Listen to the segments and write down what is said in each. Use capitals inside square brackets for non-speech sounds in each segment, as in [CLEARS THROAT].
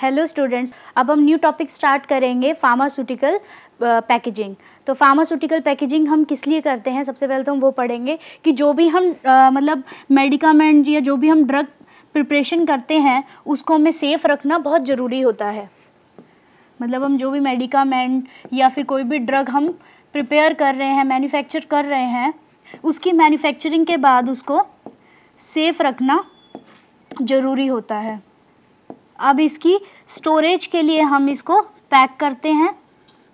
Hello students अब हम new topic start करेंगे फार्मास्यूटिकल पैकेजिंग uh, तो फार्मास्यूटिकल पैकेजिंग हम किस लिए करते हैं सबसे पहले तो हम वो पढ़ेंगे कि जो भी हम uh, मतलब मेडिकामेंट या जो भी हम ड्रग प्रिपरेशन करते हैं उसको हमें सेफ़ रखना बहुत ज़रूरी होता है मतलब हम जो भी मेडिकामेंट या फिर कोई भी ड्रग हम प्रिपेयर कर रहे हैं मैन्युफैक्चर कर रहे हैं उसकी मैन्युफैक्चरिंग के बाद उसको सेफ़ रखना ज़रूरी होता है अब इसकी स्टोरेज के लिए हम इसको पैक करते हैं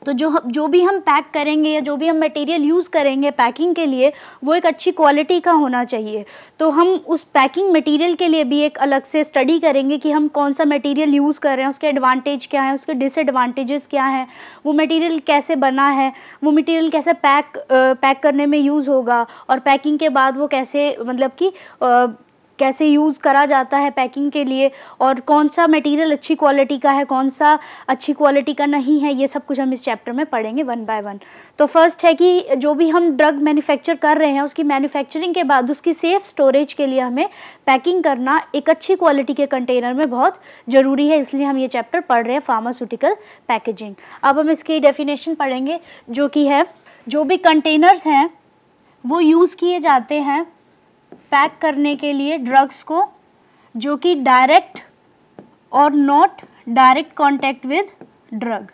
तो जो जो भी हम पैक करेंगे या जो भी हम मटेरियल यूज़ करेंगे पैकिंग के लिए वो एक अच्छी क्वालिटी का होना चाहिए तो हम उस पैकिंग मटेरियल के लिए भी एक अलग से स्टडी करेंगे कि हम कौन सा मटेरियल यूज़ कर रहे हैं उसके एडवांटेज क्या हैं उसके डिसएडवांटेजेस क्या हैं वो मटेरियल कैसे बना है वो मटीरियल कैसे पैक पैक करने में यूज़ होगा और पैकिंग के बाद वो कैसे मतलब कि कैसे यूज़ करा जाता है पैकिंग के लिए और कौन सा मटेरियल अच्छी क्वालिटी का है कौन सा अच्छी क्वालिटी का नहीं है ये सब कुछ हम इस चैप्टर में पढ़ेंगे वन बाय वन तो फर्स्ट है कि जो भी हम ड्रग मैन्युफैक्चर कर रहे हैं उसकी मैन्युफैक्चरिंग के बाद उसकी सेफ़ स्टोरेज के लिए हमें पैकिंग करना एक अच्छी क्वालिटी के कंटेनर में बहुत ज़रूरी है इसलिए हम ये चैप्टर पढ़ रहे हैं फार्मास्यूटिकल पैकेजिंग अब हम इसकी डेफिनेशन पढ़ेंगे जो कि है जो भी कंटेनर्स हैं वो यूज़ किए जाते हैं पैक करने के लिए ड्रग्स को जो कि डायरेक्ट और not direct contact with drug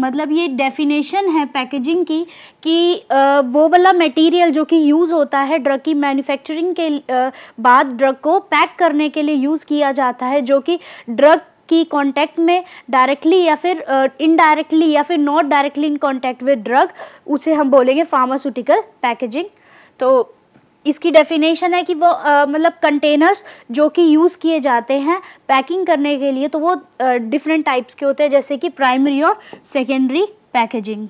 मतलब ये डेफिनेशन है पैकेजिंग की कि वो वाला मटेरियल जो कि यूज़ होता है ड्रग की मैन्युफैक्चरिंग के बाद ड्रग को पैक करने के लिए यूज़ किया जाता है जो कि ड्रग की कांटेक्ट में डायरेक्टली या फिर इनडायरेक्टली या फिर not directly in contact with drug उसे हम बोलेंगे फार्मास्यूटिकल पैकेजिंग तो इसकी डेफिनेशन है कि वो मतलब कंटेनर्स जो कि यूज़ किए जाते हैं पैकिंग करने के लिए तो वो डिफरेंट टाइप्स के होते हैं जैसे कि प्राइमरी और secondary packaging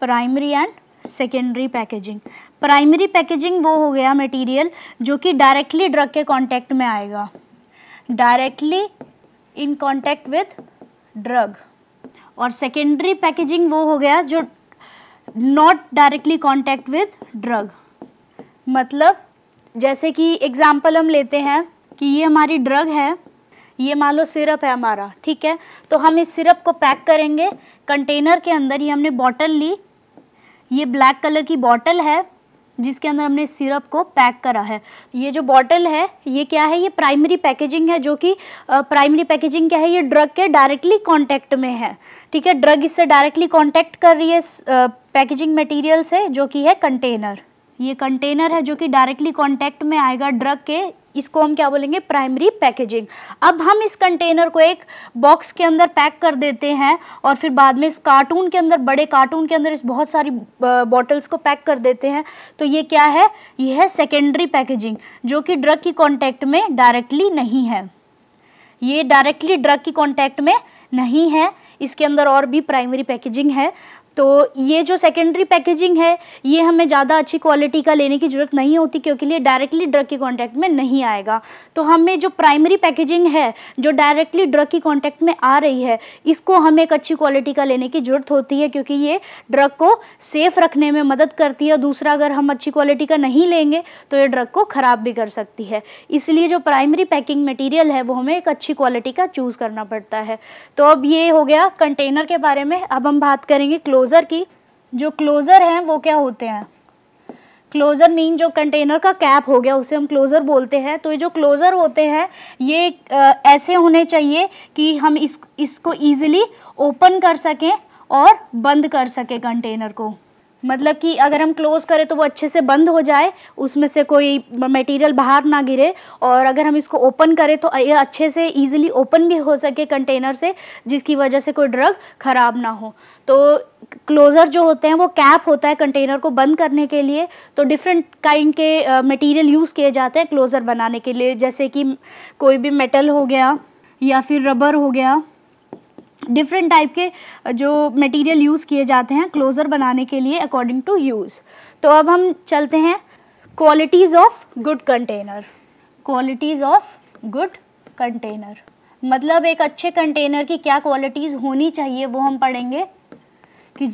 primary and secondary packaging primary packaging वो हो गया मटेरियल जो कि डायरेक्टली ड्रग के कांटेक्ट में आएगा directly in contact with drug और सेकेंडरी पैकेजिंग वो हो गया जो not directly contact with drug मतलब जैसे कि एग्ज़ाम्पल हम लेते हैं कि ये हमारी ड्रग है ये मान लो सिरप है हमारा ठीक है तो हम इस सिरप को पैक करेंगे कंटेनर के अंदर ये हमने बॉटल ली ये ब्लैक कलर की बॉटल है जिसके अंदर हमने सिरप को पैक करा है ये जो बॉटल है ये क्या है ये प्राइमरी पैकेजिंग है जो कि प्राइमरी पैकेजिंग क्या है ये ड्रग के डायरेक्टली कांटेक्ट में है ठीक है ड्रग इससे डायरेक्टली कांटेक्ट कर रही है पैकेजिंग मटेरियल से जो कि है कंटेनर ये कंटेनर है जो कि डायरेक्टली कॉन्टैक्ट में आएगा ड्रग के इसको हम क्या बोलेंगे प्राइमरी पैकेजिंग अब हम इस कंटेनर को एक बॉक्स के अंदर पैक कर देते हैं और फिर बाद में इस कार्टून के अंदर बड़े कार्टून के अंदर इस बहुत सारी बॉटल्स को पैक कर देते हैं तो ये क्या है ये है सेकेंडरी पैकेजिंग जो कि ड्रग की कॉन्टैक्ट में डायरेक्टली नहीं है ये डायरेक्टली ड्रग की कॉन्टैक्ट में नहीं है इसके अंदर और भी प्राइमरी पैकेजिंग है तो ये जो सेकेंडरी पैकेजिंग है ये हमें ज़्यादा अच्छी क्वालिटी का लेने की ज़रूरत नहीं होती क्योंकि ये डायरेक्टली ड्रग के कॉन्टैक्ट में नहीं आएगा तो हमें जो प्राइमरी पैकेजिंग है जो डायरेक्टली ड्रग की कॉन्टैक्ट में आ रही है इसको हमें एक अच्छी क्वालिटी का लेने की ज़रूरत होती है क्योंकि ये ड्रग को सेफ़ रखने में मदद करती है दूसरा अगर हम अच्छी क्वालिटी का नहीं लेंगे तो ये ड्रग को ख़राब भी कर सकती है इसलिए जो प्राइमरी पैकिंग मटीरियल है वो हमें एक अच्छी क्वालिटी का चूज़ करना पड़ता है तो अब ये हो गया कंटेनर के बारे में अब हम बात करेंगे क्लोज क्लोज़र की जो क्लोज़र हैं वो क्या होते हैं क्लोज़र मीन जो कंटेनर का कैप हो गया उसे हम क्लोज़र बोलते हैं तो ये जो क्लोज़र होते हैं ये आ, ऐसे होने चाहिए कि हम इस इसको ईजिली ओपन कर सकें और बंद कर सकें कंटेनर को मतलब कि अगर हम क्लोज़ करें तो वो अच्छे से बंद हो जाए उसमें से कोई मटेरियल बाहर ना गिरे और अगर हम इसको ओपन करें तो ये अच्छे से इजीली ओपन भी हो सके कंटेनर से जिसकी वजह से कोई ड्रग ख़राब ना हो तो क्लोज़र जो होते हैं वो कैप होता है कंटेनर को बंद करने के लिए तो डिफरेंट काइंड के मटेरियल यूज़ किए जाते हैं क्लोज़र बनाने के लिए जैसे कि कोई भी मेटल हो गया या फिर रबर हो गया डिफरेंट टाइप के जो मटेरियल यूज़ किए जाते हैं क्लोज़र बनाने के लिए अकॉर्डिंग टू यूज़ तो अब हम चलते हैं qualities of good container qualities of good container मतलब एक अच्छे कंटेनर की क्या क्वालिटीज़ होनी चाहिए वो हम पढ़ेंगे कि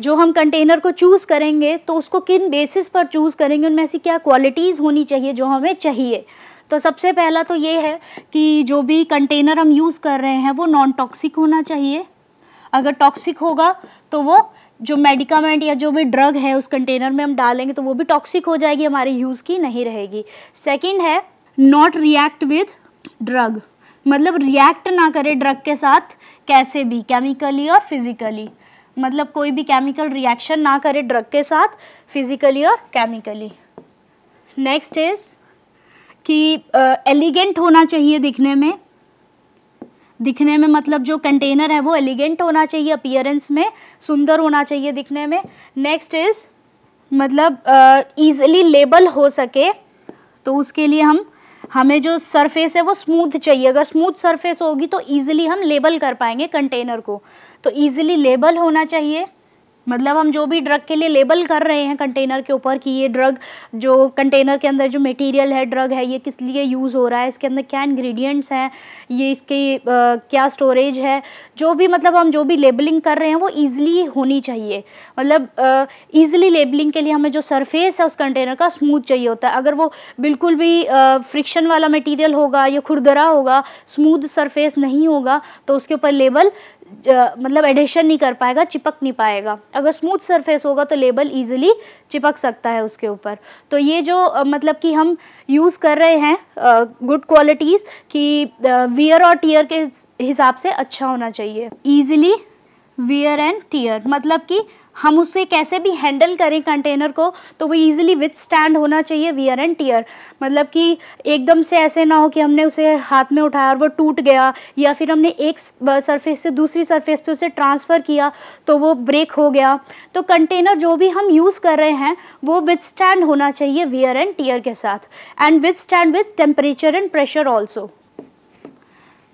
जो हम कंटेनर को चूज़ करेंगे तो उसको किन बेसिस पर चूज़ करेंगे उनमें ऐसी क्या क्वालिटीज़ होनी चाहिए जो हमें चाहिए तो सबसे पहला तो ये है कि जो भी कंटेनर हम यूज़ कर रहे हैं वो नॉन टॉक्सिक होना चाहिए अगर टॉक्सिक होगा तो वो जो मेडिकामेंट या जो भी ड्रग है उस कंटेनर में हम डालेंगे तो वो भी टॉक्सिक हो जाएगी हमारे यूज़ की नहीं रहेगी सेकेंड है नॉट रिएक्ट विद ड्रग मतलब रिएक्ट ना करे ड्रग के साथ कैसे भी केमिकली और फिज़िकली मतलब कोई भी केमिकल रिएक्शन ना करे ड्रग के साथ फिज़िकली और केमिकली नेक्स्ट इज़ कि एलिगेंट होना चाहिए दिखने में दिखने में मतलब जो कंटेनर है वो एलिगेंट होना चाहिए अपियरेंस में सुंदर होना चाहिए दिखने में नेक्स्ट इज़ मतलब ईजिली uh, लेबल हो सके तो उसके लिए हम हमें जो सरफेस है वो स्मूथ चाहिए अगर स्मूथ सरफेस होगी तो ईजिली हम लेबल कर पाएंगे कंटेनर को तो ईजिली लेबल होना चाहिए मतलब हम जो भी ड्रग के लिए लेबल कर रहे हैं कंटेनर के ऊपर कि ये ड्रग जो कंटेनर के अंदर जो मटेरियल है ड्रग है ये किस लिए यूज़ हो रहा है इसके अंदर क्या इंग्रेडिएंट्स हैं ये इसके आ, क्या स्टोरेज है जो भी मतलब हम जो भी लेबलिंग कर रहे हैं वो ईज़िली होनी चाहिए मतलब ईज़िली लेबलिंग के लिए हमें जो सरफेस है उस कंटेनर का स्मूथ चाहिए होता है अगर वो बिल्कुल भी फ्रिक्शन वाला मटीरियल होगा या खुरदरा होगा स्मूथ सरफेस नहीं होगा तो उसके ऊपर लेबल मतलब एडिशन नहीं कर पाएगा चिपक नहीं पाएगा अगर स्मूथ सरफेस होगा तो लेबल इजीली चिपक सकता है उसके ऊपर तो ये जो मतलब कि हम यूज़ कर रहे हैं गुड क्वालिटीज़ कि वियर और टीयर के हिसाब से अच्छा होना चाहिए ईजिली वियर एंड टीयर मतलब कि हम उसे कैसे भी हैंडल करें कंटेनर को तो वो ईजिली विथ स्टैंड होना चाहिए वियर एंड टीयर मतलब कि एकदम से ऐसे ना हो कि हमने उसे हाथ में उठाया और वो टूट गया या फिर हमने एक सरफेस से दूसरी सरफेस पे उसे ट्रांसफ़र किया तो वो ब्रेक हो गया तो कंटेनर जो भी हम यूज़ कर रहे हैं वो विथ स्टैंड होना चाहिए वियर एंड टीयर के साथ and withstand with temperature and pressure also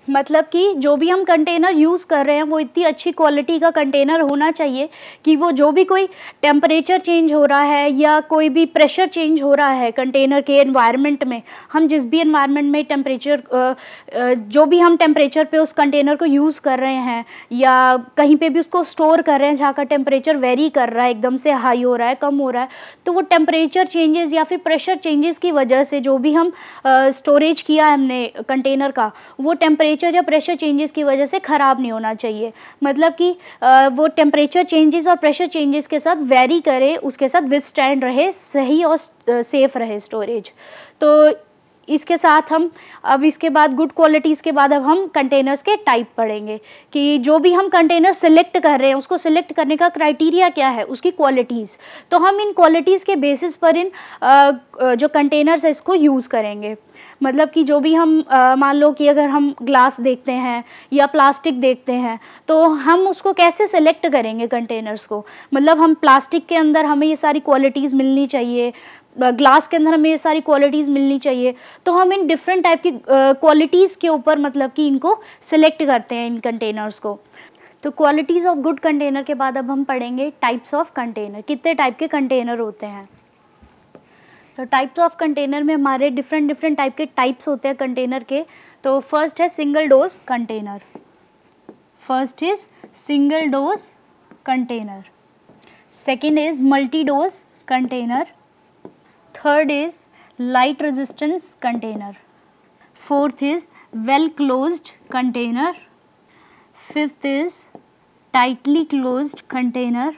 मतलब कि जो भी हम कंटेनर यूज़ कर रहे हैं वो इतनी अच्छी क्वालिटी का कंटेनर होना चाहिए कि वो जो भी कोई टेम्परेचर चेंज हो रहा है या कोई भी प्रेशर चेंज हो रहा है कंटेनर के एनवायरनमेंट में हम जिस भी एनवायरनमेंट में टेम्परेचर जो भी हम टेम्परेचर पे उस कंटेनर को यूज़ कर रहे हैं या कहीं पे भी उसको स्टोर कर रहे हैं जहाँ का टेम्परेचर वेरी कर रहा है एकदम से हाई हो रहा है कम हो रहा है तो वो टेम्परेचर चेंजेस या फिर प्रेशर चेंजेस की वजह से जो भी हम स्टोरेज किया हमने कंटेनर का वो टेम्परेचर टेम्परेचर या प्रेशर चेंजेस की वजह से ख़राब नहीं होना चाहिए मतलब कि वो टेम्परेचर चेंजेस और प्रेशर चेंजेस के साथ वेरी करे उसके साथ विद स्टैंड रहे सही और सेफ़ रहे स्टोरेज तो इसके साथ हम अब इसके बाद गुड क्वालिटीज़ के बाद अब हम कंटेनर्स के टाइप पढ़ेंगे कि जो भी हम कंटेनर सिलेक्ट कर रहे हैं उसको सिलेक्ट करने का क्राइटेरिया क्या है उसकी क्वालिटीज़ तो हम इन क्वालिटीज़ के बेसिस पर इन जो कंटेनर्स है इसको यूज़ करेंगे मतलब कि जो भी हम मान लो कि अगर हम ग्लास देखते हैं या प्लास्टिक देखते हैं तो हम उसको कैसे सेलेक्ट करेंगे कंटेनर्स को मतलब हम प्लास्टिक के अंदर हमें ये सारी क्वालिटीज़ मिलनी चाहिए ग्लास के अंदर हमें ये सारी क्वालिटीज़ मिलनी चाहिए तो हम इन डिफरेंट टाइप की क्वालिटीज़ के ऊपर मतलब कि इनको सेलेक्ट करते हैं इन कंटेनर्स को तो क्वालिटीज़ ऑफ गुड कंटेनर के बाद अब हम पढ़ेंगे टाइप्स ऑफ कंटेनर कितने टाइप के कंटेनर होते हैं तो टाइप्स ऑफ कंटेनर में हमारे डिफरेंट डिफरेंट टाइप के टाइप्स होते हैं कंटेनर के तो फर्स्ट है single dose container first is single dose container second is multi dose container third is light resistance container fourth is well close container fifth is tightly close container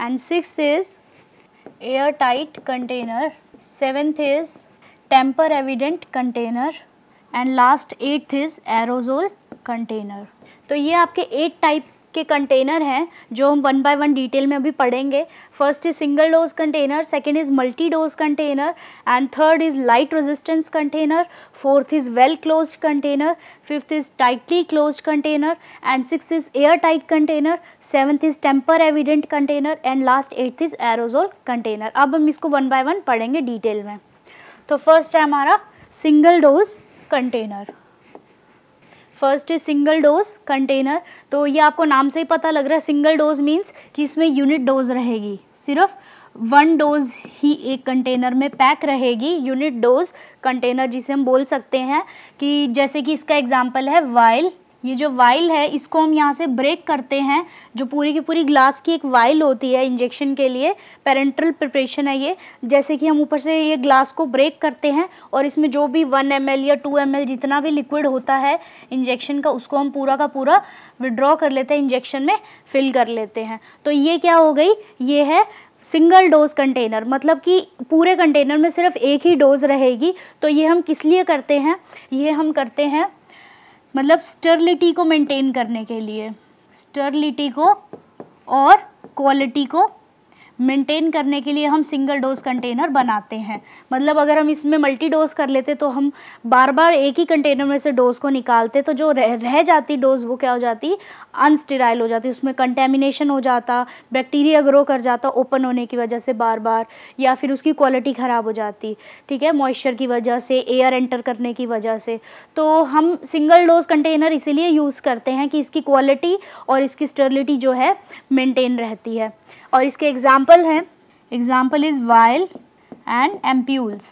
and six is air tight container seventh is tamper evident container and last eighth is aerosol container तो ये आपके eight type के container हैं जो हम one by one detail में अभी पढ़ेंगे first is single dose container second is multi dose container and third is light resistance container fourth is well close container fifth is tightly close container and six is air tight container seventh is tamper evident container and last eighth is aerosol container अब हम इसको one by one पढ़ेंगे detail में तो first है हमारा single dose container first है single dose container तो ये आपको नाम से ही पता लग रहा है सिंगल डोज मीन्स कि इसमें यूनिट डोज रहेगी सिर्फ वन डोज ही एक कंटेनर में पैक रहेगी यूनिट डोज कंटेनर जिसे हम बोल सकते हैं कि जैसे कि इसका एग्जाम्पल है वाइल ये जो वाइल है इसको हम यहाँ से ब्रेक करते हैं जो पूरी की पूरी ग्लास की एक वाइल होती है इंजेक्शन के लिए पेरेंट्रल प्रिपरेशन है ये जैसे कि हम ऊपर से ये ग्लास को ब्रेक करते हैं और इसमें जो भी वन एम या टू एम जितना भी लिक्विड होता है इंजेक्शन का उसको हम पूरा का पूरा विड्रॉ कर लेते हैं इंजेक्शन में फिल कर लेते हैं तो ये क्या हो गई ये है सिंगल डोज कंटेनर मतलब कि पूरे कंटेनर में सिर्फ एक ही डोज रहेगी तो ये हम किस लिए करते हैं ये हम करते हैं मतलब स्टर्लिटी को मेंटेन करने के लिए स्टर्लिटी को और क्वालिटी को मेंटेन करने के लिए हम सिंगल डोज कंटेनर बनाते हैं मतलब अगर हम इसमें मल्टी डोज कर लेते तो हम बार बार एक ही कंटेनर में से डोज को निकालते तो जो रह, रह जाती डोज वो क्या हो जाती अनस्टेराइल हो जाती उसमें कंटेमिनेशन हो जाता बैक्टीरिया ग्रो कर जाता ओपन होने की वजह से बार बार या फिर उसकी क्वालिटी ख़राब हो जाती ठीक है मॉइस्चर की वजह से एयर एंटर करने की वजह से तो हम सिंगल डोज कंटेनर इसीलिए यूज़ करते हैं कि इसकी क्वालिटी और इसकी स्टर्लिटी जो है मेनटेन रहती है और इसके एग्जाम्पल हैं example is vial and ampoules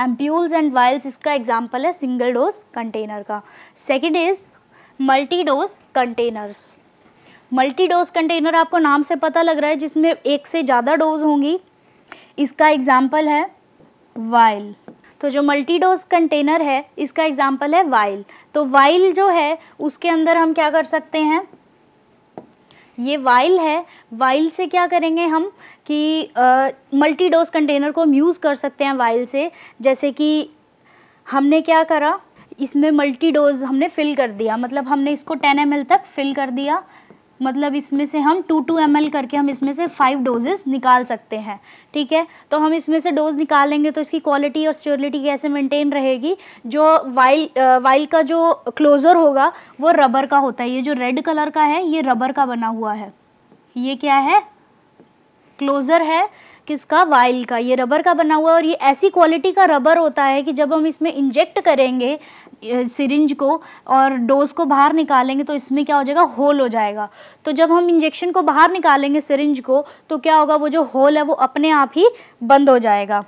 ampoules and vials इसका एग्जाम्पल है सिंगल डोज कंटेनर का second is multi dose containers multi dose container आपको नाम से पता लग रहा है जिसमें एक से ज़्यादा डोज होंगी इसका एग्जाम्पल है वाइल तो जो मल्टी डोज कंटेनर है इसका एग्जाम्पल है वाइल तो वाइल जो है उसके अंदर हम क्या कर सकते हैं ये वाइल है वाइल से क्या करेंगे हम कि मल्टी डोज कंटेनर को हम यूज़ कर सकते हैं वाइल से जैसे कि हमने क्या करा इसमें मल्टी डोज हमने फिल कर दिया मतलब हमने इसको 10 एम तक फिल कर दिया मतलब इसमें से हम टू टू एम करके हम इसमें से फाइव डोजेस निकाल सकते हैं ठीक है तो हम इसमें से डोज निकालेंगे तो इसकी क्वालिटी और स्टेबिलिटी कैसे मेंटेन रहेगी जो वाइल वाइल का जो क्लोज़र होगा वो रबर का होता है ये जो रेड कलर का है ये रबर का बना हुआ है ये क्या है क्लोज़र है किसका वाइल का ये रबर का बना हुआ है और ये ऐसी क्वालिटी का रबर होता है कि जब हम इसमें इंजेक्ट करेंगे सिरिंज को और डोज़ को बाहर निकालेंगे तो इसमें क्या हो जाएगा होल हो जाएगा तो जब हम इंजेक्शन को बाहर निकालेंगे सिरिंज को तो क्या होगा वो जो होल है वो अपने आप ही बंद हो जाएगा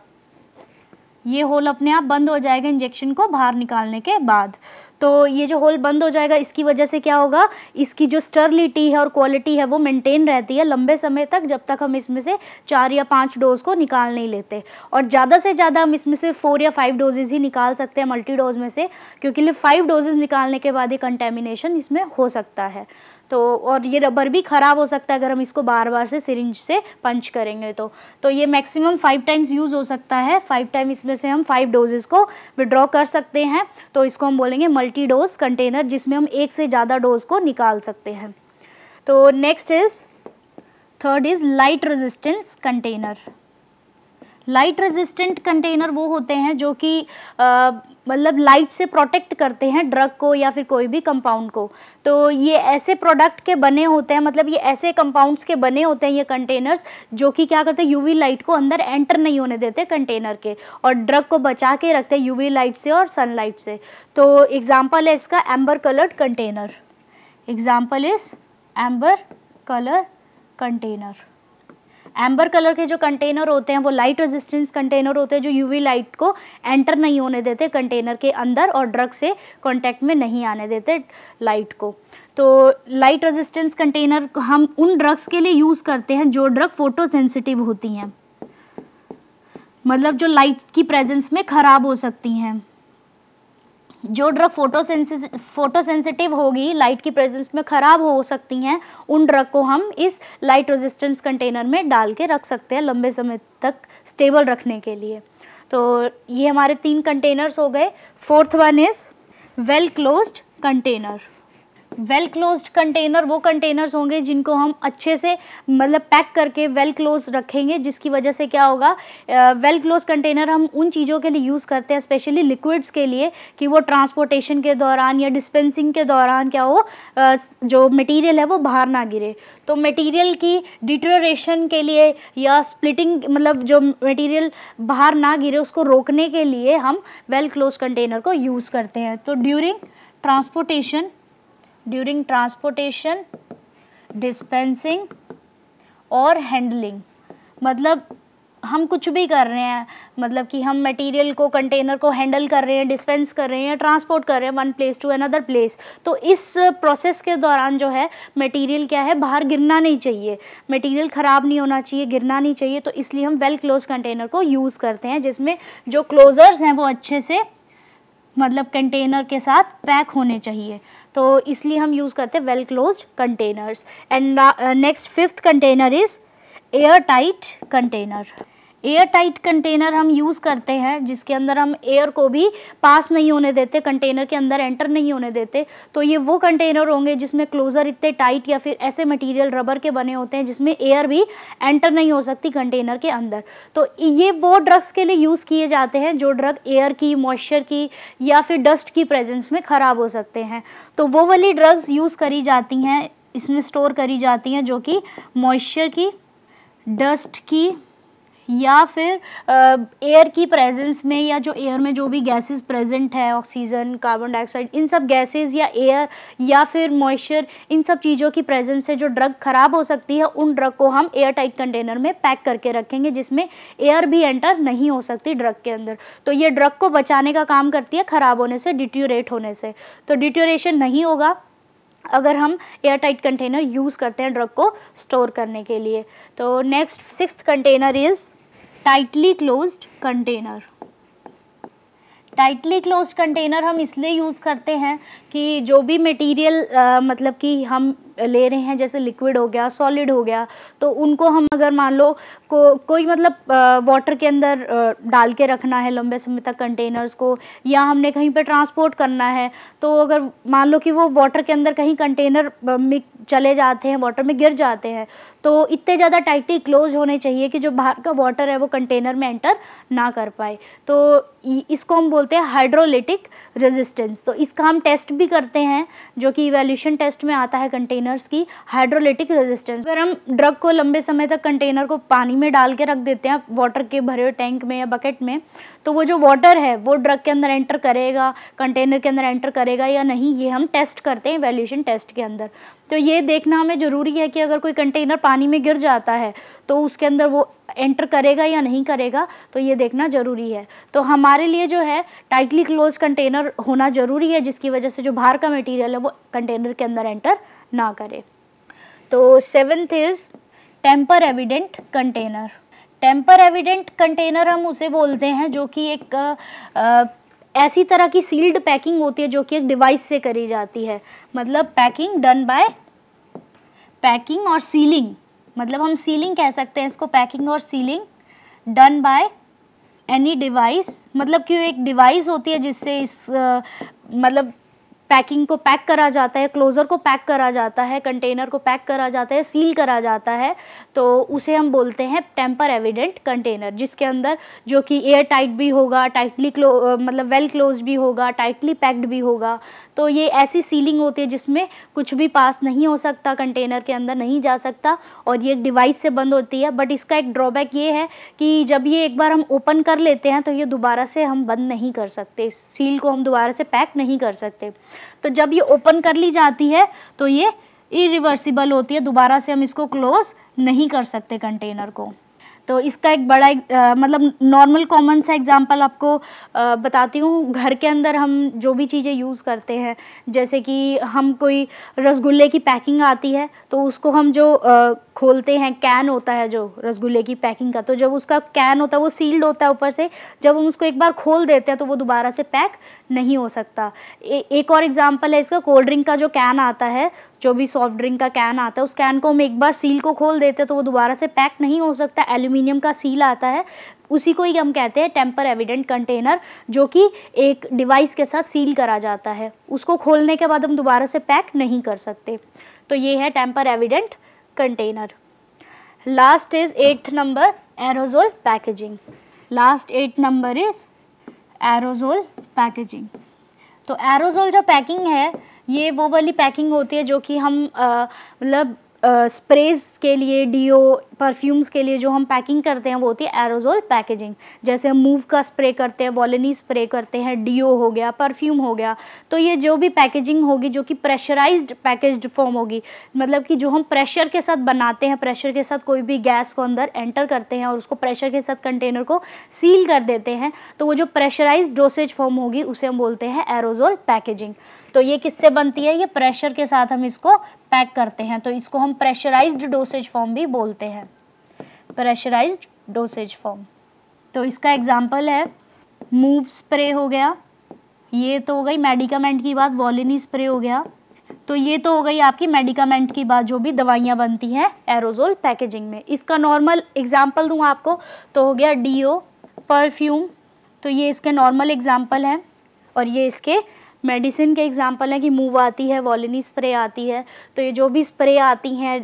ये होल अपने आप बंद हो जाएगा इंजेक्शन को बाहर निकालने के बाद तो ये जो होल बंद हो जाएगा इसकी वजह से क्या होगा इसकी जो स्टर्लिटी है और क्वालिटी है वो मेंटेन रहती है लंबे समय तक जब तक हम इसमें से चार या पाँच डोज को निकाल नहीं लेते और ज़्यादा से ज़्यादा हम इसमें से फोर या फाइव डोजेज ही निकाल सकते हैं मल्टी डोज में से क्योंकि फाइव डोजेज निकालने के बाद ही कंटेमिनेशन इसमें हो सकता है तो और ये रबर भी ख़राब हो सकता है अगर हम इसको बार बार से सिरिंज से पंच करेंगे तो तो ये मैक्सिमम फाइव टाइम्स यूज़ हो सकता है फाइव टाइम इसमें से हम फाइव डोजेज़ को विड्रॉ कर सकते हैं तो इसको हम बोलेंगे मल्टी डोज कंटेनर जिसमें हम एक से ज़्यादा डोज को निकाल सकते हैं तो next is third is light resistance container light resistant container वो होते हैं जो कि मतलब लाइट से प्रोटेक्ट करते हैं ड्रग को या फिर कोई भी कंपाउंड को तो ये ऐसे प्रोडक्ट के बने होते हैं मतलब ये ऐसे कंपाउंड्स के बने होते हैं ये कंटेनर्स जो कि क्या करते हैं यूवी लाइट को अंदर एंटर नहीं होने देते कंटेनर के और ड्रग को बचा के रखते हैं यूवी लाइट से और सनलाइट से तो एग्ज़ाम्पल है इसका amber coloured container example is amber colour container amber colour के जो कंटेनर होते हैं वो लाइट रेजिस्टेंस कंटेनर होते हैं जो यूवी लाइट को एंटर नहीं होने देते कंटेनर के अंदर और ड्रग से कॉन्टैक्ट में नहीं आने देते लाइट को तो लाइट रेजिस्टेंस कंटेनर हम उन ड्रग्स के लिए यूज़ करते हैं जो ड्रग फोटो सेंसिटिव होती हैं मतलब जो लाइट की प्रेजेंस में ख़राब हो सकती हैं जो ड्रग फोटो सेंसिटिव होगी लाइट की प्रेजेंस में ख़राब हो सकती हैं उन ड्रग को हम इस लाइट रेजिस्टेंस कंटेनर में डाल के रख सकते हैं लंबे समय तक स्टेबल रखने के लिए तो ये हमारे तीन कंटेनर्स हो गए fourth one is well closed container well closed container वो कंटेनर्स होंगे जिनको हम अच्छे से मतलब पैक करके वेल क्लोज रखेंगे जिसकी वजह से क्या होगा वेल क्लोज कंटेनर हम उन चीज़ों के लिए यूज़ करते हैं स्पेशली लिक्विड्स के लिए कि वो ट्रांसपोर्टेशन के दौरान या डिस्पेंसिंग के दौरान क्या हो जो मटेरियल है वो बाहर ना गिरे तो मटीरियल की डिटोरेशन के लिए या स्प्लिटिंग मतलब जो मटीरियल बाहर ना गिरे उसको रोकने के लिए हम वेल क्लोज कंटेनर को यूज़ करते हैं तो during transportation during transportation dispensing और हैंडलिंग मतलब हम कुछ भी कर रहे हैं मतलब कि हम मटेरियल को कंटेनर को हैंडल कर रहे हैं डिस्पेंस कर रहे हैं ट्रांसपोर्ट कर रहे हैं one place to another place तो इस प्रोसेस के दौरान जो है मटेरियल क्या है बाहर गिरना नहीं चाहिए मटेरियल ख़राब नहीं होना चाहिए गिरना नहीं चाहिए तो इसलिए हम वेल क्लोज कंटेनर को यूज़ करते हैं जिसमें जो क्लोज़र्स हैं वो अच्छे से मतलब कंटेनर के साथ पैक होने चाहिए तो इसलिए हम यूज़ करते हैं well close containers and next fifth container is air tight container air tight container हम यूज़ करते हैं जिसके अंदर हम एयर को भी पास नहीं होने देते कंटेनर के अंदर एंटर नहीं होने देते तो ये वो कंटेनर होंगे जिसमें क्लोज़र इतने टाइट या फिर ऐसे मटेरियल रबर के बने होते हैं जिसमें एयर भी एंटर नहीं हो सकती कंटेनर के अंदर तो ये वो ड्रग्स के लिए यूज़ किए जाते हैं जो ड्रग एयर की मॉइस्चर की या फिर डस्ट की प्रेजेंस में ख़राब हो सकते हैं तो वो वाली ड्रग्स यूज़ करी जाती हैं इसमें स्टोर करी जाती हैं जो कि मॉइस्चर की डस्ट की या फिर एयर की प्रेजेंस में या जो एयर में जो भी गैसेस प्रेजेंट है ऑक्सीजन कार्बन डाइऑक्साइड इन सब गैसेस या एयर या फिर मॉइस्चर इन सब चीज़ों की प्रेजेंस से जो ड्रग ख़राब हो सकती है उन ड्रग को हम एयर टाइट कंटेनर में पैक करके रखेंगे जिसमें एयर भी एंटर नहीं हो सकती ड्रग के अंदर तो ये ड्रग को बचाने का काम करती है ख़राब होने से डिट्यूरेट होने से तो डिट्यूरेशन नहीं होगा अगर हम एयर टाइट कंटेनर यूज़ करते हैं ड्रग को स्टोर करने के लिए तो next six container is tightly closed container tightly close container हम इसलिए यूज़ करते हैं कि जो भी मटेरियल मतलब कि हम ले रहे हैं जैसे लिक्विड हो गया सॉलिड हो गया तो उनको हम अगर मान लो को कोई मतलब वाटर के अंदर डाल के रखना है लंबे समय तक कंटेनर्स को या हमने कहीं पे ट्रांसपोर्ट करना है तो अगर मान लो कि वो वाटर के अंदर कहीं कंटेनर में चले जाते हैं वाटर में गिर जाते हैं तो इतने ज़्यादा टाइटली क्लोज होने चाहिए कि जो बाहर का वाटर है वो कंटेनर में एंटर ना कर पाए तो इसको हम बोलते हैं हाइड्रोलिटिक रेजिस्टेंस तो इसका हम टेस्ट भी करते हैं जो कि इवेल्यूशन टेस्ट में आता है कंटेनर्स की हाइड्रोलिटिक रेजिस्टेंस अगर हम ड्रग को लंबे समय तक कंटेनर को पानी में डाल के रख देते हैं वाटर के भरे हुए टैंक में या बकेट में तो वो जो वाटर है वो ड्रग के अंदर एंटर करेगा कंटेनर के अंदर एंटर करेगा या नहीं ये हम टेस्ट करते हैं इवेल्यूशन टेस्ट के अंदर तो ये देखना हमें ज़रूरी है कि अगर कोई कंटेनर पानी में गिर जाता है तो उसके अंदर वो एंटर करेगा या नहीं करेगा तो ये देखना ज़रूरी है तो हमारे लिए जो है टाइटली क्लोज कंटेनर होना ज़रूरी है जिसकी वजह से जो बाहर का मटीरियल है वो कंटेनर के अंदर एंटर ना करे तो seventh is tamper evident container tamper evident container हम उसे बोलते हैं जो कि एक आ, ऐसी तरह की सील्ड पैकिंग होती है जो कि एक डिवाइस से करी जाती है मतलब पैकिंग डन बाय पैकिंग और सीलिंग मतलब हम सीलिंग कह सकते हैं इसको पैकिंग और sealing done by any device मतलब कि एक डिवाइस होती है जिससे इस uh, मतलब पैकिंग को पैक करा जाता है क्लोज़र को पैक करा जाता है कंटेनर को पैक करा जाता है सील करा जाता है तो उसे हम बोलते हैं टेम्पर एविडेंट कंटेनर जिसके अंदर जो कि एयर टाइट भी होगा टाइटली क्लो मतलब वेल क्लोज भी होगा टाइटली पैक्ड भी होगा तो ये ऐसी सीलिंग होती है जिसमें कुछ भी पास नहीं हो सकता कंटेनर के अंदर नहीं जा सकता और ये एक डिवाइस से बंद होती है बट इसका एक ड्रॉबैक ये है कि जब ये एक बार हम ओपन कर लेते हैं तो ये दोबारा से हम बंद नहीं कर सकते सील को हम दोबारा से पैक नहीं कर सकते तो जब ये ओपन कर ली जाती है तो ये इरिवर्सिबल होती है दोबारा से हम इसको क्लोज़ नहीं कर सकते कंटेनर को तो इसका एक बड़ा आ, मतलब नॉर्मल कॉमन सा एग्जांपल आपको आ, बताती हूँ घर के अंदर हम जो भी चीज़ें यूज़ करते हैं जैसे कि हम कोई रसगुल्ले की पैकिंग आती है तो उसको हम जो आ, खोलते हैं कैन होता है जो रसगुल्ले की पैकिंग का तो जब उसका कैन होता है वो सील्ड होता है ऊपर से जब हम उसको एक बार खोल देते हैं तो वो दोबारा से पैक नहीं हो सकता ए, एक और एग्जांपल है इसका कोल्ड ड्रिंक का जो कैन आता है जो भी सॉफ्ट ड्रिंक का कैन आता है उस कैन को हम एक बार सील को खोल देते हैं तो वो दोबारा से पैक नहीं हो सकता एल्यूमिनियम का सील आता है उसी को ही हम कहते हैं टेम्पर एविडेंट कंटेनर जो कि एक डिवाइस के साथ सील करा जाता है उसको खोलने के बाद हम दोबारा से पैक नहीं कर सकते तो ये है tamper evident container last is eighth number aerosol packaging last eight number is aerosol packaging तो एरोजोल जो पैकिंग है ये वो वाली पैकिंग होती है जो कि हम मतलब स्प्रेज uh, के लिए डीओ परफ्यूम्स के लिए जो हम पैकिंग करते हैं वो होती है एरोजोल पैकेजिंग जैसे हम मूव का स्प्रे करते हैं वॉलनी स्प्रे करते हैं डीओ हो गया परफ्यूम हो गया तो ये जो भी पैकेजिंग होगी जो कि प्रेशराइज्ड पैकेज्ड फॉर्म होगी मतलब कि जो हम प्रेशर के साथ बनाते हैं प्रेशर के साथ कोई भी गैस को अंदर एंटर करते हैं और उसको प्रेशर के साथ कंटेनर को सील कर देते हैं तो वो जो प्रेशराइज डोसेज फॉर्म होगी उसे हम बोलते हैं एरोजोल पैकेजिंग तो ये किससे बनती है ये प्रेशर के साथ हम इसको पैक करते हैं तो इसको हम प्रेशराइज्ड डोसेज फॉर्म भी बोलते हैं प्रेशराइज्ड डोसेज फॉर्म तो इसका एग्जाम्पल है मूव स्प्रे हो गया ये तो हो गई मेडिकामेंट की बात वॉलिनी स्प्रे हो गया तो ये तो हो गई आपकी मेडिकामेंट की बात जो भी दवाइयाँ बनती हैं एरोजोल पैकेजिंग में इसका नॉर्मल एग्जाम्पल दूँ आपको तो हो गया डीओ परफ्यूम तो ये इसके नॉर्मल एग्जाम्पल हैं और ये इसके मेडिसिन के एग्जांपल हैं कि मूव आती है वॉलिनी स्प्रे आती है तो ये जो भी स्प्रे आती हैं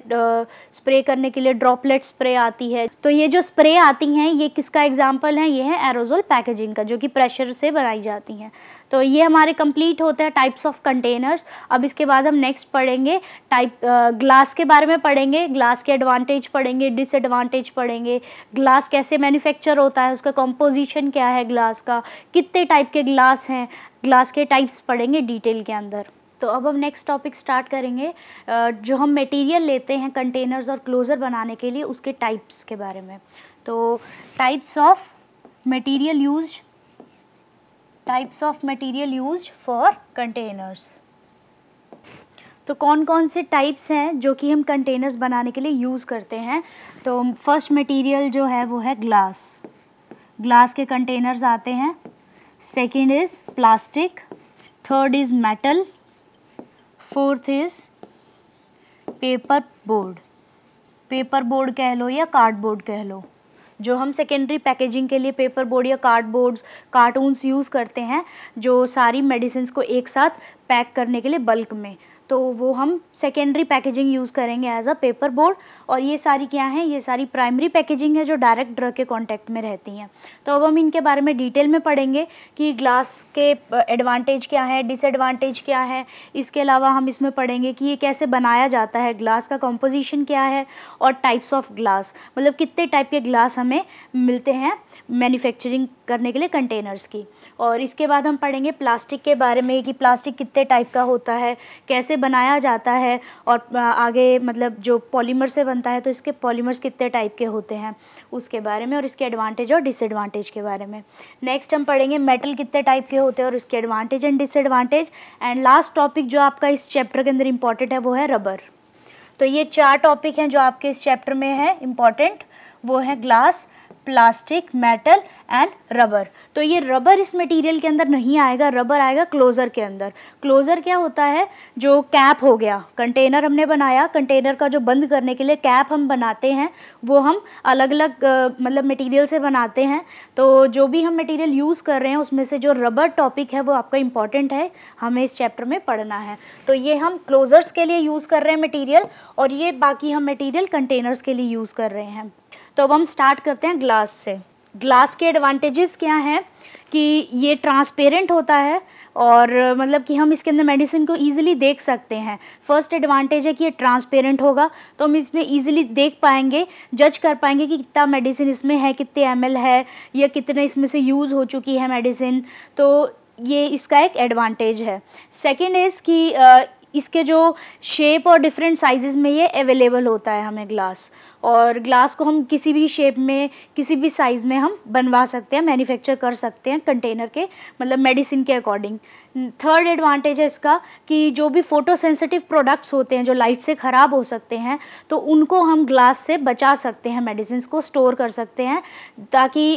स्प्रे करने के लिए ड्रॉपलेट स्प्रे आती है तो ये जो स्प्रे आती हैं ये किसका एग्जाम्पल है ये है एरोजोल पैकेजिंग का जो कि प्रेशर से बनाई जाती हैं तो ये हमारे कंप्लीट होते हैं टाइप्स ऑफ कंटेनर्स अब इसके बाद हम नेक्स्ट पढ़ेंगे टाइप ग्लास के बारे में पढ़ेंगे ग्लास के एडवांटेज पढ़ेंगे डिसएडवांटेज पढ़ेंगे ग्लास कैसे मैन्युफैक्चर होता है उसका कॉम्पोजिशन क्या है ग्लास का कितने टाइप के ग्लास हैं ग्लास के टाइप्स पढ़ेंगे डिटेल के अंदर तो अब हम नेक्स्ट टॉपिक स्टार्ट करेंगे जो हम मटेरियल लेते हैं कंटेनर्स और क्लोज़र बनाने के लिए उसके टाइप्स के बारे में तो types of material use types of material use for containers तो कौन कौन से टाइप्स हैं जो कि हम कंटेनर्स बनाने के लिए यूज़ करते हैं तो फर्स्ट मटेरियल जो है वो है ग्लास ग्लास के कंटेनर्स आते हैं second is plastic, third is metal, fourth is paper board. Paper board कह लो या cardboard कह लो जो हम सेकेंडरी पैकेजिंग के लिए पेपर बोर्ड या कार्डबोर्ड्स कार्टून्स यूज़ करते हैं जो सारी मेडिसिन को एक साथ पैक करने के लिए बल्क में तो वो हम सेकेंडरी पैकेजिंग यूज़ करेंगे एज अ पेपर बोर्ड और ये सारी क्या है ये सारी प्राइमरी पैकेजिंग है जो डायरेक्ट ड्रग के कांटेक्ट में रहती हैं तो अब हम इनके बारे में डिटेल में पढ़ेंगे कि ग्लास के एडवांटेज क्या है डिसएडवांटेज क्या है इसके अलावा हम इसमें पढ़ेंगे कि ये कैसे बनाया जाता है ग्लास का कॉम्पोजिशन क्या है और टाइप्स ऑफ ग्लास मतलब कितने टाइप के ग्लास हमें मिलते हैं मैन्युफैक्चरिंग करने के लिए कंटेनर्स की और इसके बाद हम पढ़ेंगे प्लास्टिक के बारे में कि प्लास्टिक कितने टाइप का होता है कैसे बनाया जाता है और आगे मतलब जो पॉलीमर से बनता है तो इसके पॉलीमर्स कितने टाइप के होते हैं उसके बारे में और इसके एडवांटेज और डिसएडवांटेज के बारे में नेक्स्ट हम पढ़ेंगे मेटल कितने टाइप के होते हैं और उसके advantage and disadvantage and last topic जो आपका इस चैप्टर के अंदर इम्पॉर्टेंट है वो है रबर तो ये चार टॉपिक हैं जो आपके इस चैप्टर में है इम्पॉर्टेंट वो है glass plastic metal and rubber तो ये रबर इस मटेरियल के अंदर नहीं आएगा रबर आएगा क्लोज़र के अंदर क्लोज़र क्या होता है जो कैप हो गया कंटेनर हमने बनाया कंटेनर का जो बंद करने के लिए कैप हम बनाते हैं वो हम अलग अलग मतलब मटेरियल से बनाते हैं तो जो भी हम मटेरियल यूज़ कर रहे हैं उसमें से जो रबर टॉपिक है वो आपका इंपॉर्टेंट है हमें इस चैप्टर में पढ़ना है तो ये हम क्लोज़र्स के लिए यूज़ कर रहे हैं मटीरियल और ये बाकी हम मटीरियल कंटेनर्स के लिए यूज़ कर रहे हैं तो अब हम स्टार्ट करते हैं ग्लास से ग्लास के एडवांटेजेस क्या हैं कि ये ट्रांसपेरेंट होता है और मतलब कि हम इसके अंदर मेडिसिन को ईजिली देख सकते हैं फर्स्ट एडवांटेज है कि ये ट्रांसपेरेंट होगा तो हम इसमें ईजिली देख पाएंगे जज कर पाएंगे कि कितना मेडिसिन इसमें है कितने एम है या कितने इसमें से यूज़ हो चुकी है मेडिसिन तो ये इसका एक एडवांटेज है सेकेंड इज़ कि इसके जो शेप और डिफरेंट साइज़ में ये अवेलेबल होता है हमें ग्लास और ग्लास को हम किसी भी शेप में किसी भी साइज़ में हम बनवा सकते हैं मैन्युफैक्चर कर सकते हैं कंटेनर के मतलब मेडिसिन के अकॉर्डिंग थर्ड एडवांटेज है इसका कि जो भी फ़ोटो सेंसिटिव प्रोडक्ट्स होते हैं जो लाइट से ख़राब हो सकते हैं तो उनको हम ग्लास से बचा सकते हैं मेडिसिन को स्टोर कर सकते हैं ताकि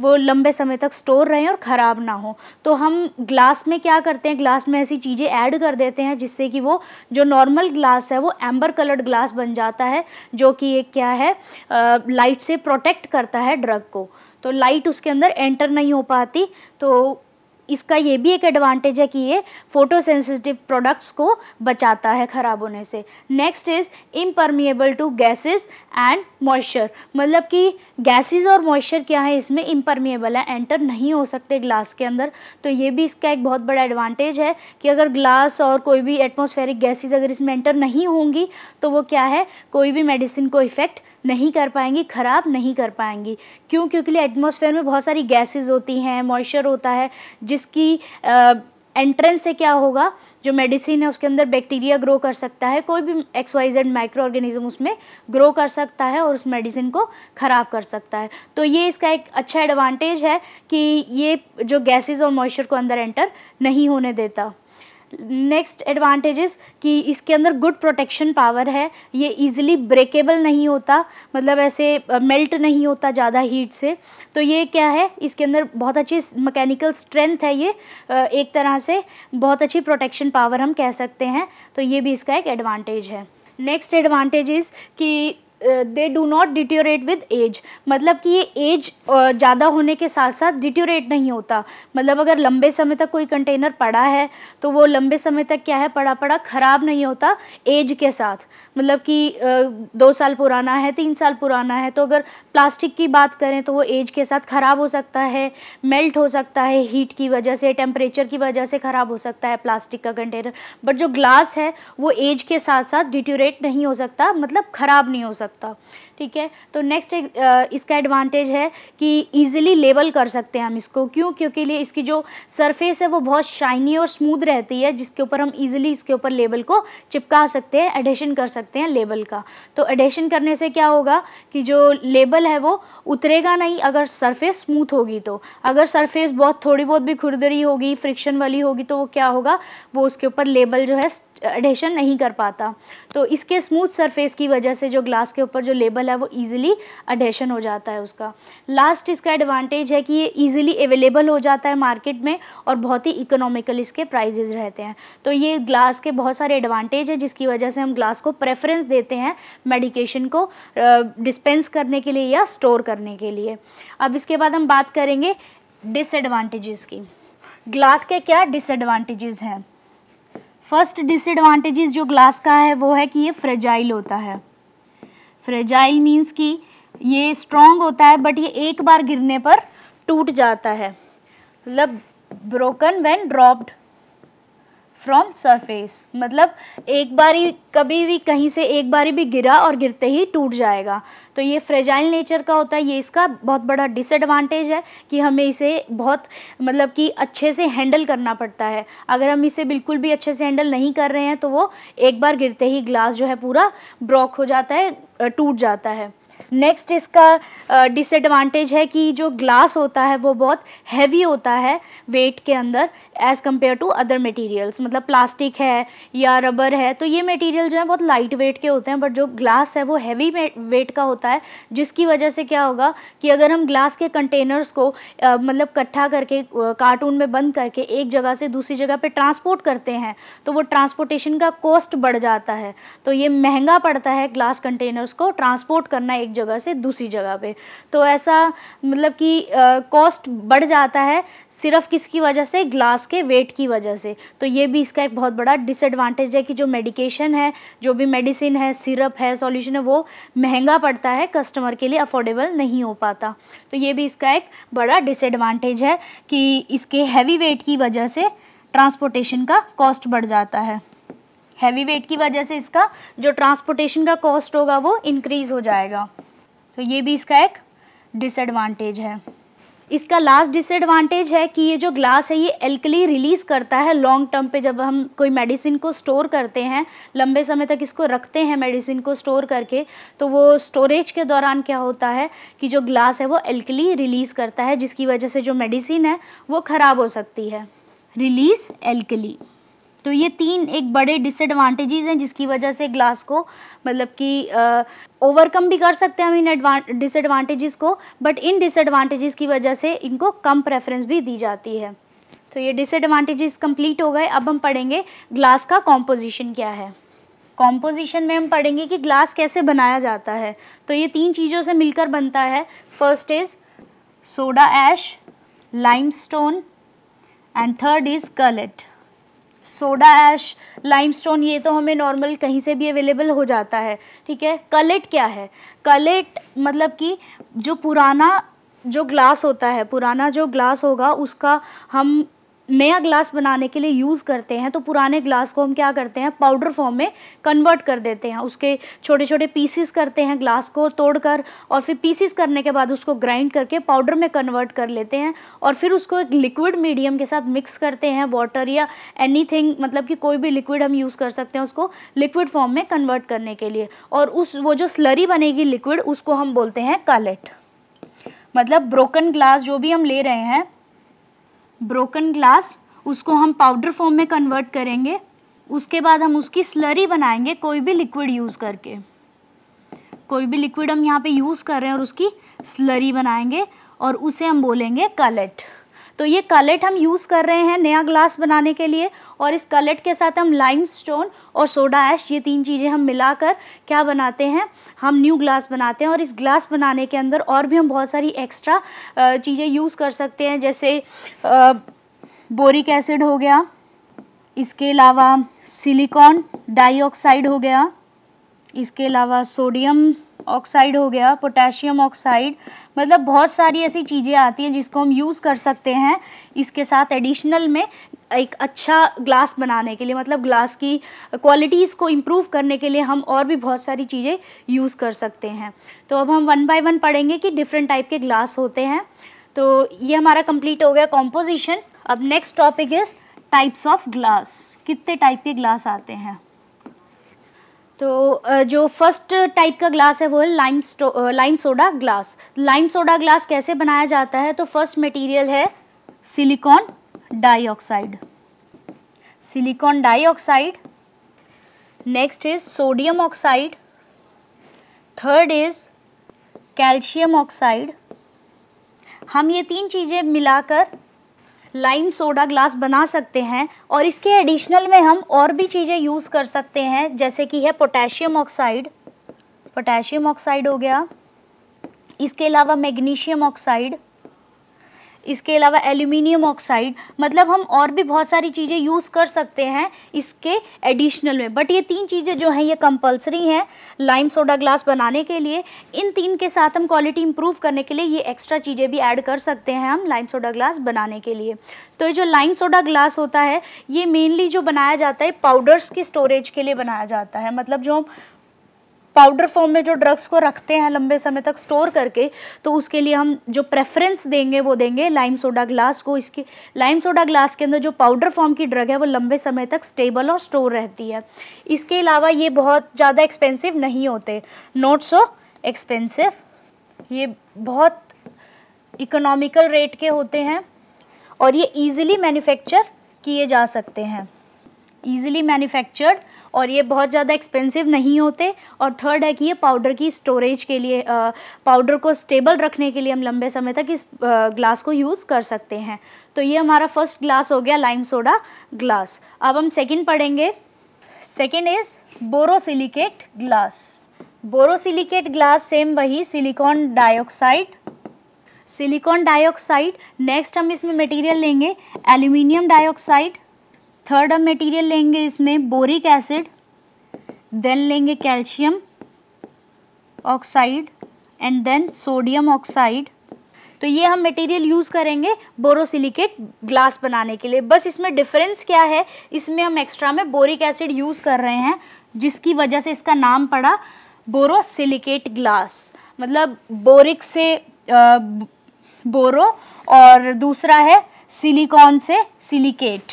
वो लंबे समय तक स्टोर रहें और ख़राब ना हो तो हम ग्लास में क्या करते हैं ग्लास में ऐसी चीज़ें ऐड कर देते हैं जिससे कि वो जो नॉर्मल ग्लास है वो एम्बर कलर्ड ग्लास बन जाता है जो कि एक क्या है लाइट से प्रोटेक्ट करता है ड्रग को तो लाइट उसके अंदर एंटर नहीं हो पाती तो इसका ये भी एक एडवांटेज है कि ये फोटो सेंसिटिव प्रोडक्ट्स को बचाता है ख़राब होने से next is impermeable to gases and moisture मतलब कि गैसेज और मॉइस्चर क्या है इसमें इम्परमिएबल है एंटर नहीं हो सकते ग्लास के अंदर तो ये भी इसका एक बहुत बड़ा एडवांटेज है कि अगर ग्लास और कोई भी एटमोसफेरिक गैसेज अगर इसमें एंटर नहीं होंगी तो वो क्या है कोई भी मेडिसिन को इफ़ेक्ट नहीं कर पाएंगी ख़राब नहीं कर पाएंगी क्यों क्योंकि एटमॉस्फेयर में बहुत सारी गैसेस होती हैं मॉइस्चर होता है जिसकी आ, एंट्रेंस से क्या होगा जो मेडिसिन है उसके अंदर बैक्टीरिया ग्रो कर सकता है कोई भी X Y Z microorganism उसमें ग्रो कर सकता है और उस मेडिसिन को ख़राब कर सकता है तो ये इसका एक अच्छा एडवांटेज है कि ये जो गैसेस और मॉइस्चर को अंदर एंटर नहीं होने देता नेक्स्ट एडवांटेजेस कि इसके अंदर गुड प्रोटेक्शन पावर है ये इजीली ब्रेकेबल नहीं होता मतलब ऐसे मेल्ट नहीं होता ज़्यादा हीट से तो ये क्या है इसके अंदर बहुत अच्छी मैकेनिकल स्ट्रेंथ है ये एक तरह से बहुत अच्छी प्रोटेक्शन पावर हम कह सकते हैं तो ये भी इसका एक एडवांटेज है नेक्स्ट एडवांटेज इज़ कि they do not deteriorate with age मतलब कि ये एज ज़्यादा होने के साथ साथ डिट्योरेट नहीं होता मतलब अगर लंबे समय तक कोई कंटेनर पड़ा है तो वो लंबे समय तक क्या है पड़ा पड़ा ख़राब नहीं होता एज के साथ मतलब कि दो साल पुराना है तीन साल पुराना है तो अगर प्लास्टिक की बात करें तो वो एज के साथ ख़राब हो सकता है मेल्ट हो सकता है हीट की वजह से टेम्परेचर की वजह से ख़राब हो सकता है प्लास्टिक का कंटेनर बट जो ग्लास है वो एज के साथ साथ डिट्योरेट नहीं हो सकता मतलब ख़राब नहीं हो सकता 같다. ठीक है तो नेक्स्ट इसका एडवांटेज है कि ईजिली लेबल कर सकते हैं हम इसको क्यों क्योंकि लिए इसकी जो सरफेस है वो बहुत शाइनी और स्मूथ रहती है जिसके ऊपर हम ईजिली इसके ऊपर लेबल को चिपका सकते हैं एडेशन कर सकते हैं लेबल का तो एडेशन करने से क्या होगा कि जो लेबल है वो उतरेगा नहीं अगर सरफेस स्मूथ होगी तो अगर सरफेस बहुत थोड़ी बहुत भी खुरदरी होगी फ्रिक्शन वाली होगी तो वो क्या होगा वो उसके ऊपर लेबल जो है एडेशन नहीं कर पाता तो इसके स्मूथ सरफेस की वजह से जो ग्लास के ऊपर जो लेबल है है वो ईजिली अडेशन हो जाता है उसका लास्ट इसका एडवांटेज है कि ये ईजिली अवेलेबल हो जाता है मार्केट में और बहुत ही इकोनॉमिकल इसके प्राइजेज रहते हैं तो ये ग्लास के बहुत सारे एडवांटेज हैं जिसकी वजह से हम ग्लास को प्रेफरेंस देते हैं मेडिकेशन को डिस्पेंस करने के लिए या स्टोर करने के लिए अब इसके बाद हम बात करेंगे डिसएडवांटेजेस की ग्लास के क्या डिसएडवांटेजेस हैं फर्स्ट डिसएडवांटेजेस जो ग्लास का है वो है कि ये फ्रेजाइल होता है फ्रेजाइल मीन्स कि ये स्ट्रॉन्ग होता है बट ये एक बार गिरने पर टूट जाता है मतलब broken when dropped from surface मतलब एक बारी कभी भी कहीं से एक बारी भी गिरा और गिरते ही टूट जाएगा तो ये फ्रेजाइल नेचर का होता है ये इसका बहुत बड़ा डिसएडवांटेज है कि हमें इसे बहुत मतलब कि अच्छे से हैंडल करना पड़ता है अगर हम इसे बिल्कुल भी अच्छे से हैंडल नहीं कर रहे हैं तो वो एक बार गिरते ही ग्लास जो है पूरा ब्रॉक हो जाता है टूट जाता है नेक्स्ट इसका डिसएडवांटेज है कि जो ग्लास होता है वो बहुत हैवी होता है वेट के अंदर as compare to other materials मतलब प्लास्टिक है या रबर है तो ये मटेरियल जो है बहुत लाइट वेट के होते हैं बट जो ग्लास है वो हैवी वेट का होता है जिसकी वजह से क्या होगा कि अगर हम ग्लास के कंटेनर्स को uh, मतलब इकट्ठा करके कार्टून में बंद करके एक जगह से दूसरी जगह पर ट्रांसपोर्ट करते हैं तो वो ट्रांसपोर्टेशन का कॉस्ट बढ़ जाता है तो ये महंगा पड़ता है ग्लास कंटेनर्स को ट्रांसपोर्ट करना एक जगह जगह से दूसरी जगह पे तो ऐसा मतलब कि कॉस्ट बढ़ जाता है सिर्फ किसकी वजह से ग्लास के वेट की वजह से तो ये भी इसका एक बहुत बड़ा डिसएडवांटेज है कि जो मेडिकेशन है जो भी मेडिसिन है सिरप है सॉल्यूशन है वो महंगा पड़ता है कस्टमर के लिए अफोर्डेबल नहीं हो पाता तो ये भी इसका एक बड़ा डिसएडवांटेज है कि इसके हैवी वेट की वजह से ट्रांसपोर्टेशन का कॉस्ट बढ़ जाता है हैवी वेट की वजह से इसका जो ट्रांसपोर्टेशन का कॉस्ट होगा वो इंक्रीज़ हो जाएगा तो ये भी इसका एक डिसएडवांटेज है इसका लास्ट डिसएडवांटेज है कि ये जो ग्लास है ये एल्कली रिलीज़ करता है लॉन्ग टर्म पे जब हम कोई मेडिसिन को स्टोर करते हैं लंबे समय तक इसको रखते हैं मेडिसिन को स्टोर करके तो वो स्टोरेज के दौरान क्या होता है कि जो ग्लास है वो एल्कली रिलीज़ करता है जिसकी वजह से जो मेडिसिन है वो ख़राब हो सकती है रिलीज़ एल्कली तो ये तीन एक बड़े डिसएडवांटेजेस हैं जिसकी वजह से ग्लास को मतलब कि ओवरकम भी कर सकते हैं हम इन डिसएडवांटेजेस को बट इन डिसएडवांटेजेस की वजह से इनको कम प्रेफरेंस भी दी जाती है तो ये डिसएडवांटेजेस कंप्लीट हो गए अब हम पढ़ेंगे ग्लास का कॉम्पोजिशन क्या है कॉम्पोजिशन में हम पढ़ेंगे कि ग्लास कैसे बनाया जाता है तो ये तीन चीज़ों से मिलकर बनता है first is soda ash limestone and third is cullet soda ash limestone ये तो हमें नॉर्मल कहीं से भी अवेलेबल हो जाता है ठीक है कलेट क्या है कलेट मतलब कि जो पुराना जो ग्लास होता है पुराना जो ग्लास होगा उसका हम नया ग्लास बनाने के लिए यूज़ करते हैं तो पुराने ग्लास को हम क्या करते हैं पाउडर फॉर्म में कन्वर्ट कर देते हैं उसके छोटे छोटे पीसीस करते हैं ग्लास को तोड़कर और फिर पीसीस करने के बाद उसको ग्राइंड करके पाउडर में कन्वर्ट कर लेते हैं और फिर उसको एक लिक्विड मीडियम के साथ मिक्स करते हैं वाटर या एनी मतलब कि कोई भी लिक्विड हम यूज़ कर सकते हैं उसको लिक्विड फॉर्म में कन्वर्ट करने के लिए और उस वो जो स्लरी बनेगी लिक्विड उसको हम बोलते हैं कालेट मतलब ब्रोकन ग्लास जो भी हम ले रहे हैं ब्रोकन ग्लास उसको हम पाउडर फॉर्म में कन्वर्ट करेंगे उसके बाद हम उसकी स्लरी बनाएंगे कोई भी लिक्विड यूज़ करके कोई भी लिक्विड हम यहाँ पे यूज़ कर रहे हैं और उसकी स्लरी बनाएंगे और उसे हम बोलेंगे कलेट तो ये कलेट हम यूज़ कर रहे हैं नया ग्लास बनाने के लिए और इस कलेट के साथ हम लाइम स्टोन और सोडा ऐश ये तीन चीज़ें हम मिलाकर क्या बनाते हैं हम न्यू ग्लास बनाते हैं और इस ग्लास बनाने के अंदर और भी हम बहुत सारी एक्स्ट्रा चीज़ें यूज़ कर सकते हैं जैसे बोरिक एसिड हो गया इसके अलावा सिलिकॉन डाइऑक्साइड हो गया इसके अलावा सोडियम ऑक्साइड हो गया पोटेशियम ऑक्साइड मतलब बहुत सारी ऐसी चीज़ें आती हैं जिसको हम यूज़ कर सकते हैं इसके साथ एडिशनल में एक अच्छा ग्लास बनाने के लिए मतलब ग्लास की क्वालिटीज़ को इम्प्रूव करने के लिए हम और भी बहुत सारी चीज़ें यूज़ कर सकते हैं तो अब हम वन बाय वन पढ़ेंगे कि डिफरेंट टाइप के ग्लास होते हैं तो ये हमारा कंप्लीट हो गया कॉम्पोजिशन अब next topic is types of glass कितने टाइप के ग्लास आते हैं तो जो फर्स्ट टाइप का ग्लास है वो है lime lime soda glass lime soda glass कैसे बनाया जाता है तो फर्स्ट मटेरियल है silicon dioxide silicon dioxide next is sodium oxide third is calcium oxide हम ये तीन चीज़ें मिलाकर लाइम सोडा ग्लास बना सकते हैं और इसके एडिशनल में हम और भी चीज़ें यूज़ कर सकते हैं जैसे कि है पोटेशियम ऑक्साइड पोटेशियम ऑक्साइड हो गया इसके अलावा मैग्नीशियम ऑक्साइड इसके अलावा एल्यूमिनियम ऑक्साइड मतलब हम और भी बहुत सारी चीज़ें यूज़ कर सकते हैं इसके एडिशनल में बट ये तीन चीज़ें जो हैं ये कंपलसरी हैं लाइम सोडा ग्लास बनाने के लिए इन तीन के साथ हम क्वालिटी इंप्रूव करने के लिए ये एक्स्ट्रा चीज़ें भी ऐड कर सकते हैं हम लाइम सोडा ग्लास बनाने के लिए तो ये जो लाइम सोडा ग्लास होता है ये मेनली जो बनाया जाता है पाउडर्स की स्टोरेज के लिए बनाया जाता है मतलब जो हम पाउडर फॉर्म में जो ड्रग्स को रखते हैं लंबे समय तक स्टोर करके तो उसके लिए हम जो प्रेफरेंस देंगे वो देंगे लाइम सोडा ग्लास को इसके लाइम सोडा ग्लास के अंदर जो पाउडर फॉर्म की ड्रग है वो लंबे समय तक स्टेबल और स्टोर रहती है इसके अलावा ये बहुत ज़्यादा एक्सपेंसिव नहीं होते नोट सो एक्सपेंसिव ये बहुत इकोनॉमिकल रेट के होते हैं और ये ईजिली मैन्युफैक्चर किए जा सकते हैं ईजिली मैन्युफैक्चर्ड और ये बहुत ज़्यादा एक्सपेंसिव नहीं होते और थर्ड है कि ये पाउडर की स्टोरेज के लिए पाउडर को स्टेबल रखने के लिए हम लंबे समय तक इस ग्लास को यूज़ कर सकते हैं तो ये हमारा फर्स्ट ग्लास हो गया लाइम सोडा ग्लास अब हम सेकेंड पढ़ेंगे second is borosilicate glass borosilicate glass same वही silicon dioxide silicon dioxide next हम इसमें मटेरियल लेंगे एल्यूमिनियम डाइऑक्साइड थर्ड हम मटेरियल लेंगे इसमें बोरिक एसिड देन लेंगे calcium oxide and then sodium oxide तो ये हम मटेरियल यूज़ करेंगे बोरोसिलिकेट ग्लास बनाने के लिए बस इसमें डिफरेंस क्या है इसमें हम एक्स्ट्रा में बोरिक एसिड यूज़ कर रहे हैं जिसकी वजह से इसका नाम पड़ा बोरोसिलिकेट ग्लास मतलब बोरिक से बोरो और दूसरा है सिलिकॉन से सिलिकेट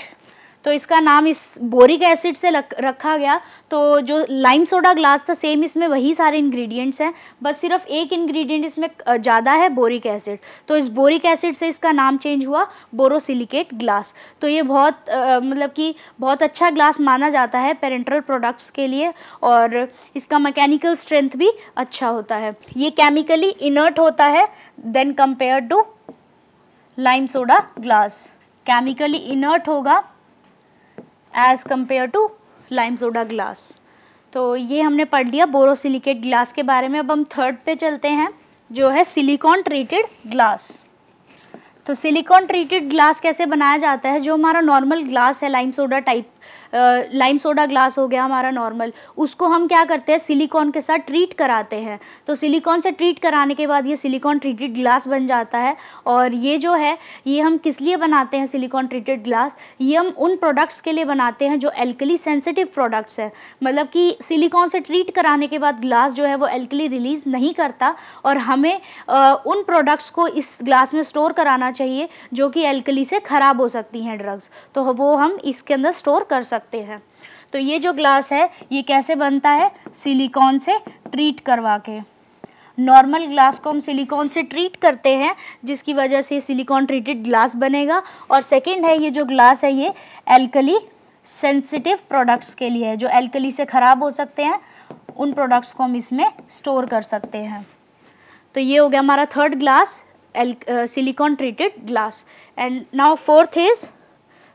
तो इसका नाम इस बोरिक एसिड से रखा गया तो जो लाइम सोडा ग्लास था सेम इसमें वही सारे इंग्रेडिएंट्स हैं बस सिर्फ एक इंग्रेडिएंट इसमें ज़्यादा है बोरिक एसिड तो इस बोरिक एसिड से इसका नाम चेंज हुआ बोरोसिलिकेट ग्लास तो ये बहुत मतलब कि बहुत अच्छा ग्लास माना जाता है पेरेंट्रल प्रोडक्ट्स के लिए और इसका मैकेनिकल स्ट्रेंथ भी अच्छा होता है ये केमिकली इनर्ट होता है then compare to lime soda glass chemically inert होगा as compare to lime soda glass तो ये हमने पढ़ लिया बोरोसिलिकेट ग्लास के बारे में अब हम थर्ड पे चलते हैं जो है सिलिकॉन ट्रीटेड ग्लास तो सिलिकॉन ट्रीटेड ग्लास कैसे बनाया जाता है जो हमारा नॉर्मल ग्लास है lime soda type lime soda glass हो गया हमारा नॉर्मल उसको हम क्या करते हैं सिलिकॉन के साथ ट्रीट कराते हैं तो सिलिकॉन से ट्रीट कराने के बाद ये सिलिकॉन ट्रीटेड ग्लास बन जाता है और ये जो है ये हम किस लिए बनाते हैं सिलिकॉन ट्रीटेड ग्लास ये हम उन प्रोडक्ट्स के लिए बनाते हैं जो एल्कली सेंसिटिव प्रोडक्ट्स है मतलब कि सिलिकॉन से ट्रीट कराने के बाद ग्लास जो है वो एल्कली रिलीज़ नहीं करता और हमें आ, उन प्रोडक्ट्स को इस ग्लास में स्टोर कराना चाहिए जो कि एल्कली से ख़राब हो सकती हैं ड्रग्स तो वो हम इसके अंदर स्टोर कर कर सकते हैं तो ये जो ग्लास है ये कैसे बनता है सिलिकॉन से ट्रीट करवा के नॉर्मल ग्लास को हम सिलिकॉन से ट्रीट करते हैं जिसकी वजह से सिलिकॉन ट्रीटेड ग्लास बनेगा और सेकंड है ये जो ग्लास है ये एल्कली सेंसिटिव प्रोडक्ट्स के लिए है जो एल्कली से ख़राब हो सकते हैं उन प्रोडक्ट्स को हम इसमें स्टोर कर सकते हैं तो ये हो गया हमारा third glass silicon treated glass and now fourth is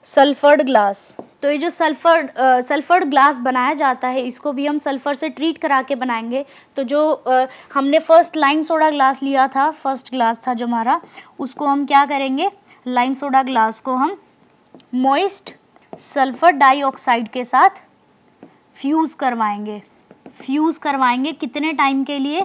sulphured glass तो ये जो सल्फर सल्फर्ड ग्लास बनाया जाता है इसको भी हम सल्फ़र से ट्रीट करा के बनाएंगे तो जो आ, हमने फर्स्ट लाइम सोडा ग्लास लिया था फर्स्ट ग्लास था जो हमारा उसको हम क्या करेंगे लाइम सोडा ग्लास को हम मॉइस्ट सल्फ़र डाइऑक्साइड के साथ फ्यूज़ करवाएंगे फ्यूज़ करवाएंगे कितने टाइम के लिए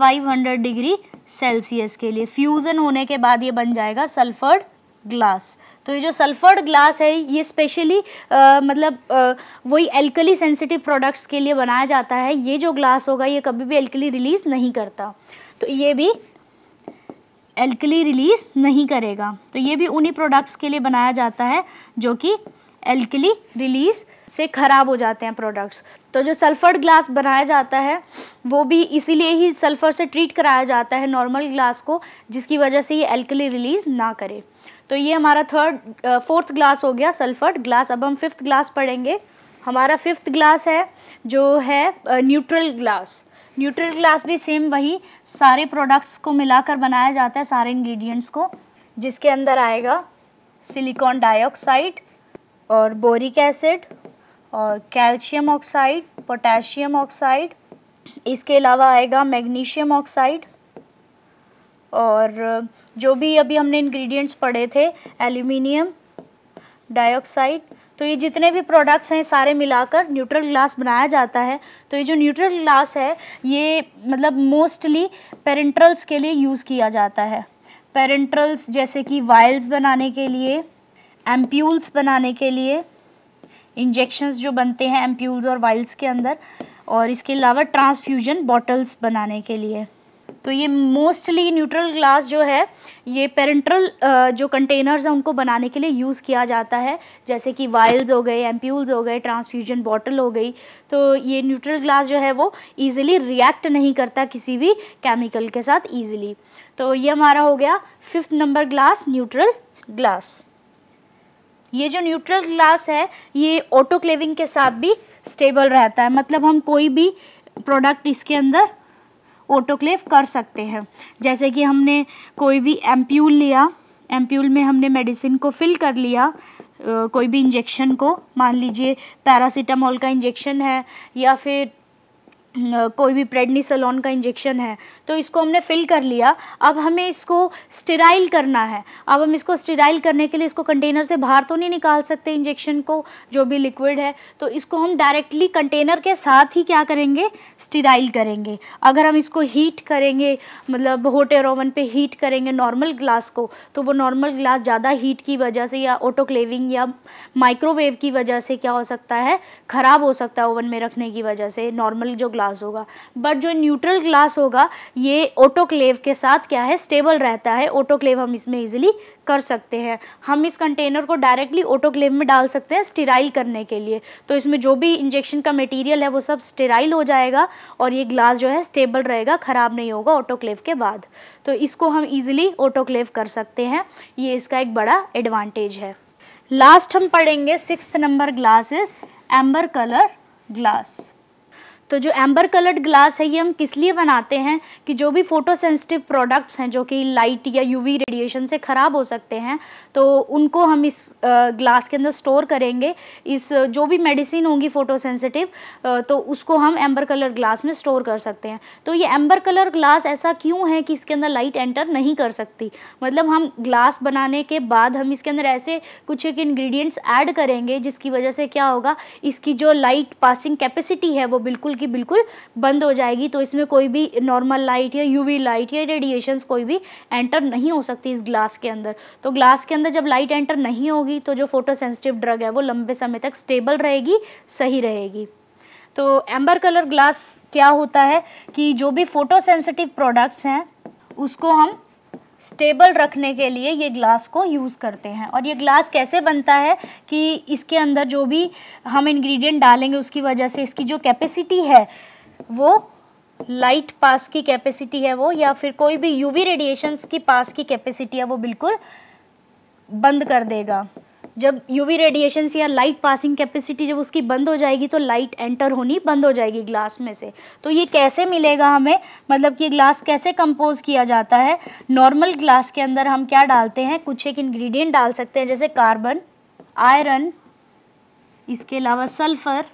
500 डिग्री सेल्सियस के लिए फ्यूज़न होने के बाद ये बन जाएगा सल्फ़र्ड ग्लास तो ये जो सल्फर्ड ग्लास है ये स्पेशली मतलब आ, वही एल्कली सेंसिटिव प्रोडक्ट्स के लिए बनाया जाता है ये जो ग्लास होगा ये कभी भी एल्कली रिलीज़ नहीं करता तो ये भी एल्कली रिलीज़ नहीं करेगा तो ये भी उन्हीं प्रोडक्ट्स के लिए बनाया जाता है जो कि एल्कली रिलीज़ से ख़राब हो जाते हैं प्रोडक्ट्स तो जो सल्फ़र ग्लास बनाया जाता है वो भी इसीलिए ही सल्फ़र से ट्रीट कराया जाता है नॉर्मल ग्लास को जिसकी वजह से ये एल्कली रिलीज़ ना करे तो ये हमारा थर्ड फोर्थ ग्लास हो गया सल्फर ग्लास अब हम फिफ्थ ग्लास पढ़ेंगे हमारा फिफ्थ ग्लास है जो है न्यूट्रल ग्लास न्यूट्रल ग्लास भी सेम वही सारे प्रोडक्ट्स को मिलाकर बनाया जाता है सारे इंग्रेडिएंट्स को जिसके अंदर आएगा सिलिकॉन डाइऑक्साइड और बोरिक एसिड और कैल्शियम ऑक्साइड पोटेशियम ऑक्साइड इसके अलावा आएगा मैग्नीशियम ऑक्साइड और जो भी अभी हमने इंग्रेडिएंट्स पढ़े थे एल्यूमिनियम डाइऑक्साइड तो ये जितने भी प्रोडक्ट्स हैं सारे मिलाकर न्यूट्रल ग्लास बनाया जाता है तो ये जो न्यूट्रल ग्लास है ये मतलब मोस्टली पेरेंट्रल्स के लिए यूज़ किया जाता है पेरेंट्रल्स जैसे कि वायल्स बनाने के लिए एम्प्यूल्स बनाने के लिए इंजेक्शंस जो बनते हैं एम्प्यूल्स और वाइल्स के अंदर और इसके अलावा ट्रांसफ्यूजन बॉटल्स बनाने के लिए तो ये मोस्टली न्यूट्रल ग्लास जो है ये पेरेंट्रल जो कंटेनर्स हैं उनको बनाने के लिए यूज़ किया जाता है जैसे कि वायल्स हो गए एम्प्यूल्स हो गए ट्रांसफ्यूजन बॉटल हो गई तो ये न्यूट्रल ग्लास जो है वो ईजिली रिएक्ट नहीं करता किसी भी केमिकल के साथ ईजिली तो ये हमारा हो गया fifth number glass neutral glass ये जो न्यूट्रल ग्लास है ये ऑटोक्लेविंग के साथ भी स्टेबल रहता है मतलब हम कोई भी प्रोडक्ट इसके अंदर ऑटोक्लेव कर सकते हैं जैसे कि हमने कोई भी एम्प्यूल लिया एम्प्यूल में हमने मेडिसिन को फिल कर लिया कोई भी इंजेक्शन को मान लीजिए पैरासीटामोल का इंजेक्शन है या फिर कोई भी सलोन का इंजेक्शन है तो इसको हमने फिल कर लिया अब हमें इसको स्टेराइल करना है अब हम इसको स्टेराइल करने के लिए इसको कंटेनर से बाहर तो नहीं निकाल सकते इंजेक्शन को जो भी लिक्विड है तो इसको हम डायरेक्टली कंटेनर के साथ ही क्या करेंगे स्टेराइल करेंगे अगर हम इसको हीट करेंगे मतलब होटेर ओवन पर हीट करेंगे नॉर्मल ग्लास को तो वो नॉर्मल ग्लास ज़्यादा हीट की वजह से या ऑटोक्लेविंग या माइक्रोवेव की वजह से क्या हो सकता है ख़राब हो सकता है ओवन में रखने की वजह से नॉर्मल जो ग्लास होगा बट जो न्यूट्रल ग्लास होगा ये ऑटोक्लेव के साथ क्या है स्टेबल रहता है ऑटोक्लेव हम इसमें ईजिली कर सकते हैं हम इस कंटेनर को डायरेक्टली ऑटोक्लेव में डाल सकते हैं स्टेराइल करने के लिए तो इसमें जो भी इंजेक्शन का मटेरियल है वो सब स्टेराइल हो जाएगा और ये ग्लास जो है स्टेबल रहेगा ख़राब नहीं होगा ऑटोक्लेव के बाद तो इसको हम ईजिली ऑटोक्लेव कर सकते हैं ये इसका एक बड़ा एडवांटेज है लास्ट हम पढ़ेंगे six number glasses amber colour glass तो जो एम्बर कलर्ड ग्लास है ये हम किस लिए बनाते हैं कि जो भी फोटो सेंसिटिव प्रोडक्ट्स हैं जो कि लाइट या यूवी रेडिएशन से ख़राब हो सकते हैं तो उनको हम इस ग्लास के अंदर स्टोर करेंगे इस जो भी मेडिसिन होंगी फ़ोटो सेंसिटिव तो उसको हम एम्बर कलर ग्लास में स्टोर कर सकते हैं तो ये एम्बर कलर ग्लास ऐसा क्यों है कि इसके अंदर लाइट एंटर नहीं कर सकती मतलब हम ग्लास बनाने के बाद हम इसके अंदर ऐसे कुछ एक इन्ग्रीडियंट्स ऐड करेंगे जिसकी वजह से क्या होगा इसकी जो लाइट पासिंग कैपेसिटी है वो बिल्कुल कि बिल्कुल बंद हो जाएगी तो इसमें कोई भी नॉर्मल लाइट या यूवी लाइट या रेडिएशन कोई भी एंटर नहीं हो सकती इस ग्लास के अंदर तो ग्लास के अंदर जब लाइट एंटर नहीं होगी तो जो फोटोसेंसिटिव ड्रग है वो लंबे समय तक स्टेबल रहेगी सही रहेगी तो एम्बर कलर ग्लास क्या होता है कि जो भी फोटोसेंसिटिव प्रोडक्ट्स हैं उसको हम स्टेबल रखने के लिए ये ग्लास को यूज़ करते हैं और ये ग्लास कैसे बनता है कि इसके अंदर जो भी हम इंग्रेडिएंट डालेंगे उसकी वजह से इसकी जो कैपेसिटी है वो लाइट पास की कैपेसिटी है वो या फिर कोई भी यूवी रेडिएशंस की पास की कैपेसिटी है वो बिल्कुल बंद कर देगा जब यूवी रेडिएशन या लाइट पासिंग कैपेसिटी जब उसकी बंद हो जाएगी तो लाइट एंटर होनी बंद हो जाएगी ग्लास में से तो ये कैसे मिलेगा हमें मतलब कि ग्लास कैसे कंपोज किया जाता है नॉर्मल ग्लास के अंदर हम क्या डालते हैं कुछ एक इंग्रेडिएंट डाल सकते हैं जैसे कार्बन आयरन इसके अलावा सल्फ़र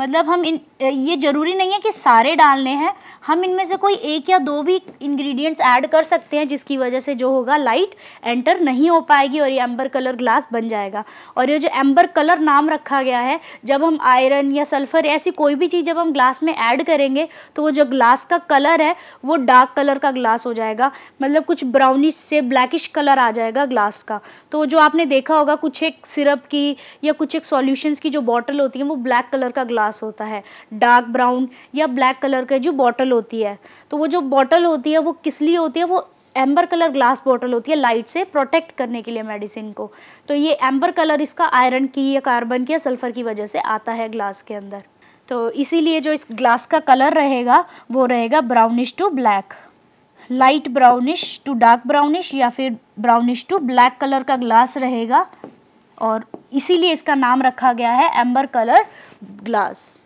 मतलब हम इन ये ज़रूरी नहीं है कि सारे डालने हैं हम इनमें से कोई एक या दो भी इंग्रेडिएंट्स ऐड कर सकते हैं जिसकी वजह से जो होगा लाइट एंटर नहीं हो पाएगी और ये एम्बर कलर ग्लास बन जाएगा और ये जो एम्बर कलर नाम रखा गया है जब हम आयरन या सल्फ़र ऐसी कोई भी चीज़ जब हम ग्लास में ऐड करेंगे तो वो जो ग्लास का कलर है वो डार्क कलर का ग्लास हो जाएगा मतलब कुछ ब्राउनिश से ब्लैकिश कलर आ जाएगा ग्लास का तो जो आपने देखा होगा कुछ एक सिरप की या कुछ एक सॉल्यूशंस की जो बॉटल होती है वो ब्लैक कलर का ग्लास पास होता है डार्क ब्राउन या ब्लैक कलर का जो बॉटल होती है तो वो जो बॉटल होती है वो किस लिए होती है वो एम्बर कलर ग्लास बॉटल होती है लाइट से प्रोटेक्ट करने के लिए मेडिसिन को तो ये एम्बर कलर इसका आयरन की या कार्बन की या सल्फ़र की वजह से आता है ग्लास के अंदर तो इसीलिए जो इस ग्लास का कलर रहेगा वो रहेगा brownish to black light brownish to dark brownish या फिर ब्राउनिश टू ब्लैक कलर का ग्लास रहेगा और इसीलिए इसका नाम रखा गया है एम्बर कलर ग्लास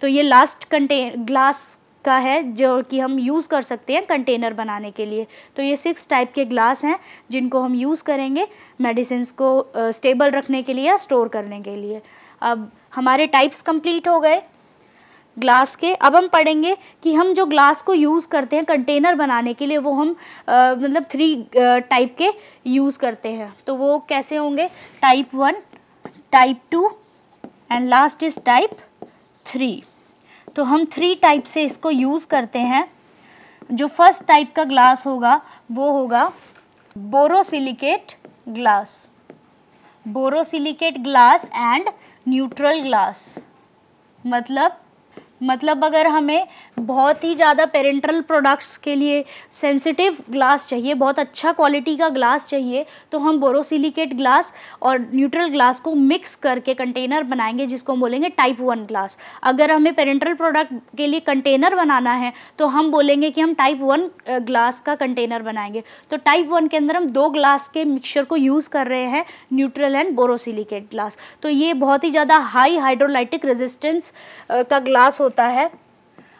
तो ये लास्ट कंटेन ग्लास का है जो कि हम यूज़ कर सकते हैं कंटेनर बनाने के लिए तो ये सिक्स टाइप के ग्लास हैं जिनको हम यूज़ करेंगे मेडिसिन को स्टेबल रखने के लिए या स्टोर करने के लिए अब हमारे टाइप्स कंप्लीट हो गए ग्लास के अब हम पढ़ेंगे कि हम जो ग्लास को यूज़ करते हैं कंटेनर बनाने के लिए वो हम uh, मतलब थ्री टाइप के यूज़ करते हैं तो वो कैसे होंगे type one type two and last is type three तो हम थ्री टाइप से इसको यूज़ करते हैं जो फर्स्ट टाइप का ग्लास होगा वो होगा borosilicate glass borosilicate glass and neutral glass मतलब मतलब अगर हमें बहुत ही ज़्यादा पेरेंटल प्रोडक्ट्स के लिए सेंसिटिव ग्लास चाहिए बहुत अच्छा क्वालिटी का ग्लास चाहिए तो हम बोरोसिलिकेट ग्लास और न्यूट्रल ग्लास को मिक्स करके कंटेनर बनाएंगे जिसको हम बोलेंगे टाइप वन ग्लास अगर हमें पेरेंटल प्रोडक्ट के लिए कंटेनर बनाना है तो हम बोलेंगे कि हम टाइप वन ग्लास का कंटेनर बनाएंगे तो टाइप वन के अंदर हम दो ग्लास के मिक्सचर को यूज़ कर रहे हैं न्यूट्रल एंड बोरोसिलिकेट ग्लास तो ये बहुत ही ज़्यादा हाई हाइड्रोलाइटिक रेजिस्टेंस का ग्लास होता है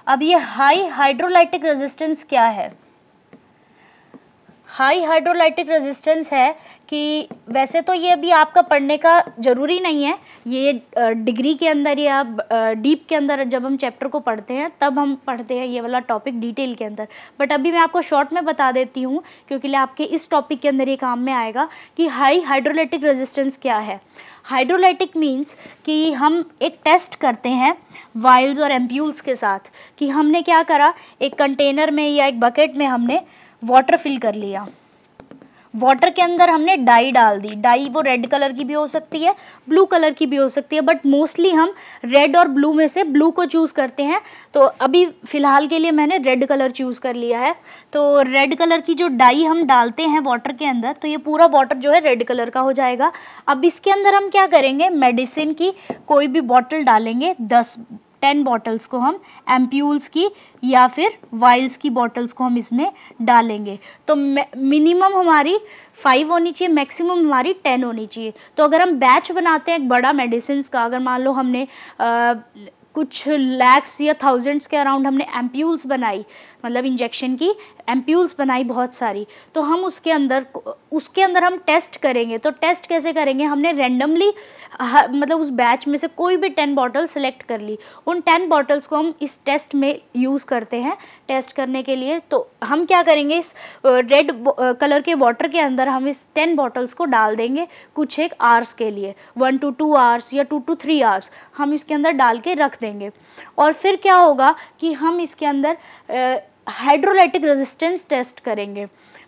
अब ये हाई हाइड्रोलाइटिक रेजिस्टेंस क्या है हाई हाइड्रोलाइटिक रेजिस्टेंस है कि वैसे तो ये अभी आपका पढ़ने का ज़रूरी नहीं है ये डिग्री के अंदर या डीप के अंदर जब हम चैप्टर को पढ़ते हैं तब हम पढ़ते हैं ये वाला टॉपिक डिटेल के अंदर बट अभी मैं आपको शॉर्ट में बता देती हूँ क्योंकि आपके इस टॉपिक के अंदर ये काम में आएगा कि हाई हाइड्रोलाइटिक रजिस्टेंस क्या है हाइड्रोलाइटिक मीन्स कि हम एक टेस्ट करते हैं वाइल्स और एम्प्यूल्स के साथ कि हमने क्या करा एक कंटेनर में या एक बकेट में हमने वाटर फिल कर लिया वाटर के अंदर हमने डाई डाल दी डाई वो रेड कलर की भी हो सकती है ब्लू कलर की भी हो सकती है बट मोस्टली हम रेड और ब्लू में से ब्लू को चूज़ करते हैं तो अभी फ़िलहाल के लिए मैंने रेड कलर चूज़ कर लिया है तो रेड कलर की जो डाई हम डालते हैं वाटर के अंदर तो ये पूरा वाटर जो है रेड कलर का हो जाएगा अब इसके अंदर हम क्या करेंगे मेडिसिन की कोई भी बॉटल डालेंगे दस टेन बॉटल्स को हम एम्प्यूल्स की या फिर वाइल्स की बॉटल्स को हम इसमें डालेंगे तो मिनिमम हमारी फाइव होनी चाहिए मैक्सिमम हमारी टेन होनी चाहिए तो अगर हम बैच बनाते हैं एक बड़ा मेडिसिन का अगर मान लो हमने आ, कुछ लैक्स या थाउजेंड्स के अराउंड हमने एम्प्यूल्स बनाई मतलब इंजेक्शन की एम्प्यूल्स बनाई बहुत सारी तो हम उसके अंदर उसके अंदर हम टेस्ट करेंगे तो टेस्ट कैसे करेंगे हमने रेंडमली मतलब उस बैच में से कोई भी टेन बॉटल सेलेक्ट कर ली उन टेन बॉटल्स को हम इस टेस्ट में यूज़ करते हैं टेस्ट करने के लिए तो हम क्या करेंगे इस रेड कलर के वाटर के अंदर हम इस टेन बॉटल्स को डाल देंगे कुछ एक आवर्स के लिए वन टू टू आवर्स या टू टू थ्री आवर्स हम इसके अंदर डाल के रख देंगे और फिर क्या होगा कि हम इसके अंदर हाइड्रोलाइटिक रेजिस्टेंस टेस्ट करेंगे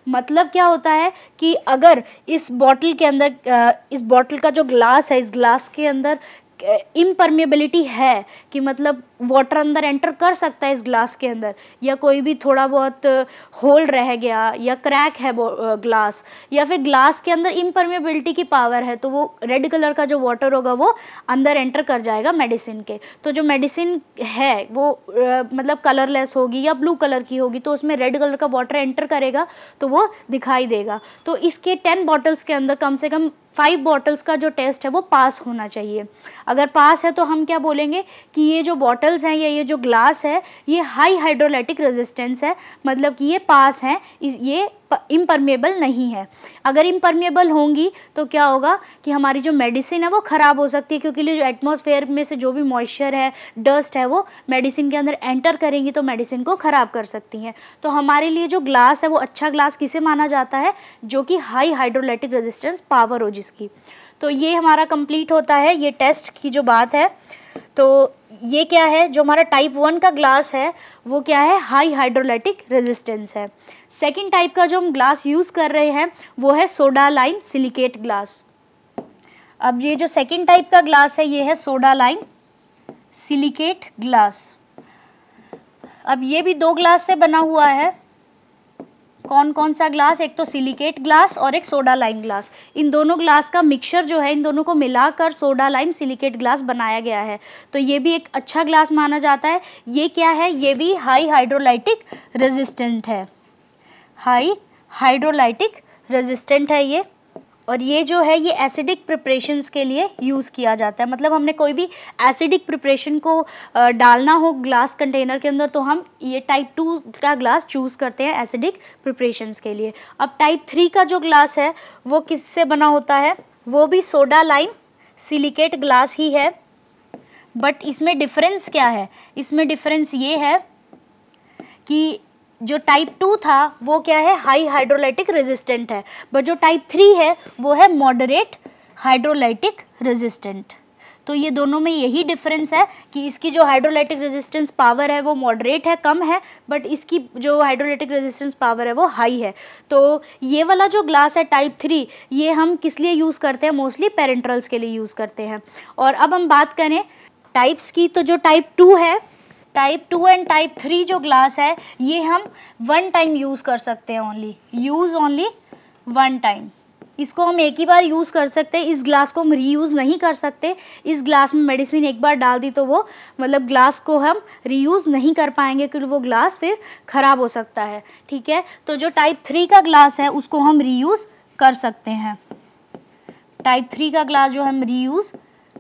मतलब क्या होता है कि अगर इस बॉटल के अंदर इस बॉटल का जो ग्लास है इस ग्लास के अंदर इम्परमेबिलिटी है कि मतलब वाटर अंदर एंटर कर सकता है इस ग्लास के अंदर या कोई भी थोड़ा बहुत होल uh, रह गया या क्रैक है ग्लास uh, या फिर ग्लास के अंदर इम्परमेबिलिटी की पावर है तो वो रेड कलर का जो वाटर होगा वो अंदर एंटर कर जाएगा मेडिसिन के तो जो मेडिसिन है वो आ, uh, मतलब कलरलेस होगी या ब्लू कलर की होगी तो उसमें रेड कलर का वाटर एंटर करेगा तो वो दिखाई देगा तो इसके टेन बॉटल्स के अंदर कम से कम फाइव बॉटल्स का जो टेस्ट है वो पास होना चाहिए अगर पास है तो हम क्या बोलेंगे कि ये जो बॉटल बॉटल्स हैं या ये जो ग्लास है ये हाई हाइड्रोलाइटिक रेजिस्टेंस है मतलब कि ये पास हैं ये इम्परमेबल नहीं है अगर इम्परमेबल होंगी तो क्या होगा कि हमारी जो मेडिसिन है वो ख़राब हो सकती है क्योंकि जो एटमोसफेयर में से जो भी मॉइस्चर है डस्ट है वो मेडिसिन के अंदर एंटर करेंगी तो मेडिसिन को ख़राब कर सकती हैं तो हमारे लिए जो ग्लास है वो अच्छा ग्लास किसे माना जाता है जो कि हाई हाइड्रोलाइटिक रेजिस्टेंस पावर हो जिसकी तो ये हमारा कंप्लीट होता है ये टेस्ट की जो बात है तो ये क्या है जो हमारा टाइप वन का ग्लास है वो क्या है हाई हाइड्रोलाइटिक रेजिस्टेंस है सेकेंड टाइप का जो हम ग्लास यूज़ कर रहे हैं वो है सोडा लाइम सिलिकेट ग्लास अब ये जो सेकेंड टाइप का ग्लास है ये है सोडा लाइम सिलिकेट ग्लास अब ये भी दो ग्लास से बना हुआ है कौन कौन सा ग्लास एक तो सिलिकेट ग्लास और एक सोडा लाइम ग्लास इन दोनों ग्लास का मिक्सचर जो है इन दोनों को मिलाकर सोडा लाइम सिलिकेट ग्लास बनाया गया है तो ये भी एक अच्छा ग्लास माना जाता है ये क्या है ये भी हाई हाइड्रोलाइटिक रेजिस्टेंट है हाई हाइड्रोलाइटिक रेजिस्टेंट है ये और ये जो है ये एसिडिक प्रिपरेशंस के लिए यूज़ किया जाता है मतलब हमने कोई भी एसिडिक प्रिपरेशन को डालना हो ग्लास कंटेनर के अंदर तो हम ये टाइप टू का ग्लास चूज़ करते हैं एसिडिक प्रिपरेशंस के लिए अब टाइप थ्री का जो ग्लास है वो किससे बना होता है वो भी सोडा लाइम सिलिकेट ग्लास ही है बट इसमें डिफरेंस क्या है इसमें डिफरेंस ये है कि जो टाइप टू था वो क्या है हाई हाइड्रोलाइटिक रेजिस्टेंट है बट जो टाइप थ्री है वो है मॉडरेट हाइड्रोलाइटिक रेजिस्टेंट तो ये दोनों में यही डिफरेंस है कि इसकी जो हाइड्रोलाइटिक रेजिस्टेंस पावर है वो मॉडरेट है कम है बट इसकी जो हाइड्रोलाइटिक रेजिस्टेंस पावर है वो हाई है तो ये वाला जो ग्लास है टाइप थ्री ये हम किस लिए यूज़ करते हैं मोस्टली पेरेंट्रल्स के लिए यूज़ करते हैं और अब हम बात करें टाइप्स की तो जो टाइप टू है type two and type three जो ग्लास है ये हम वन टाइम यूज़ कर सकते हैं only use only one time इसको हम एक ही बार यूज़ कर सकते हैं इस ग्लास को हम रीयूज़ नहीं कर सकते इस ग्लास में मेडिसिन एक बार डाल दी तो वो मतलब ग्लास को हम रीयूज़ नहीं कर पाएंगे क्योंकि वो ग्लास फिर ख़राब हो सकता है ठीक है तो जो टाइप थ्री का ग्लास है उसको हम रीयूज़ कर सकते हैं टाइप थ्री का ग्लास जो हम रीयूज़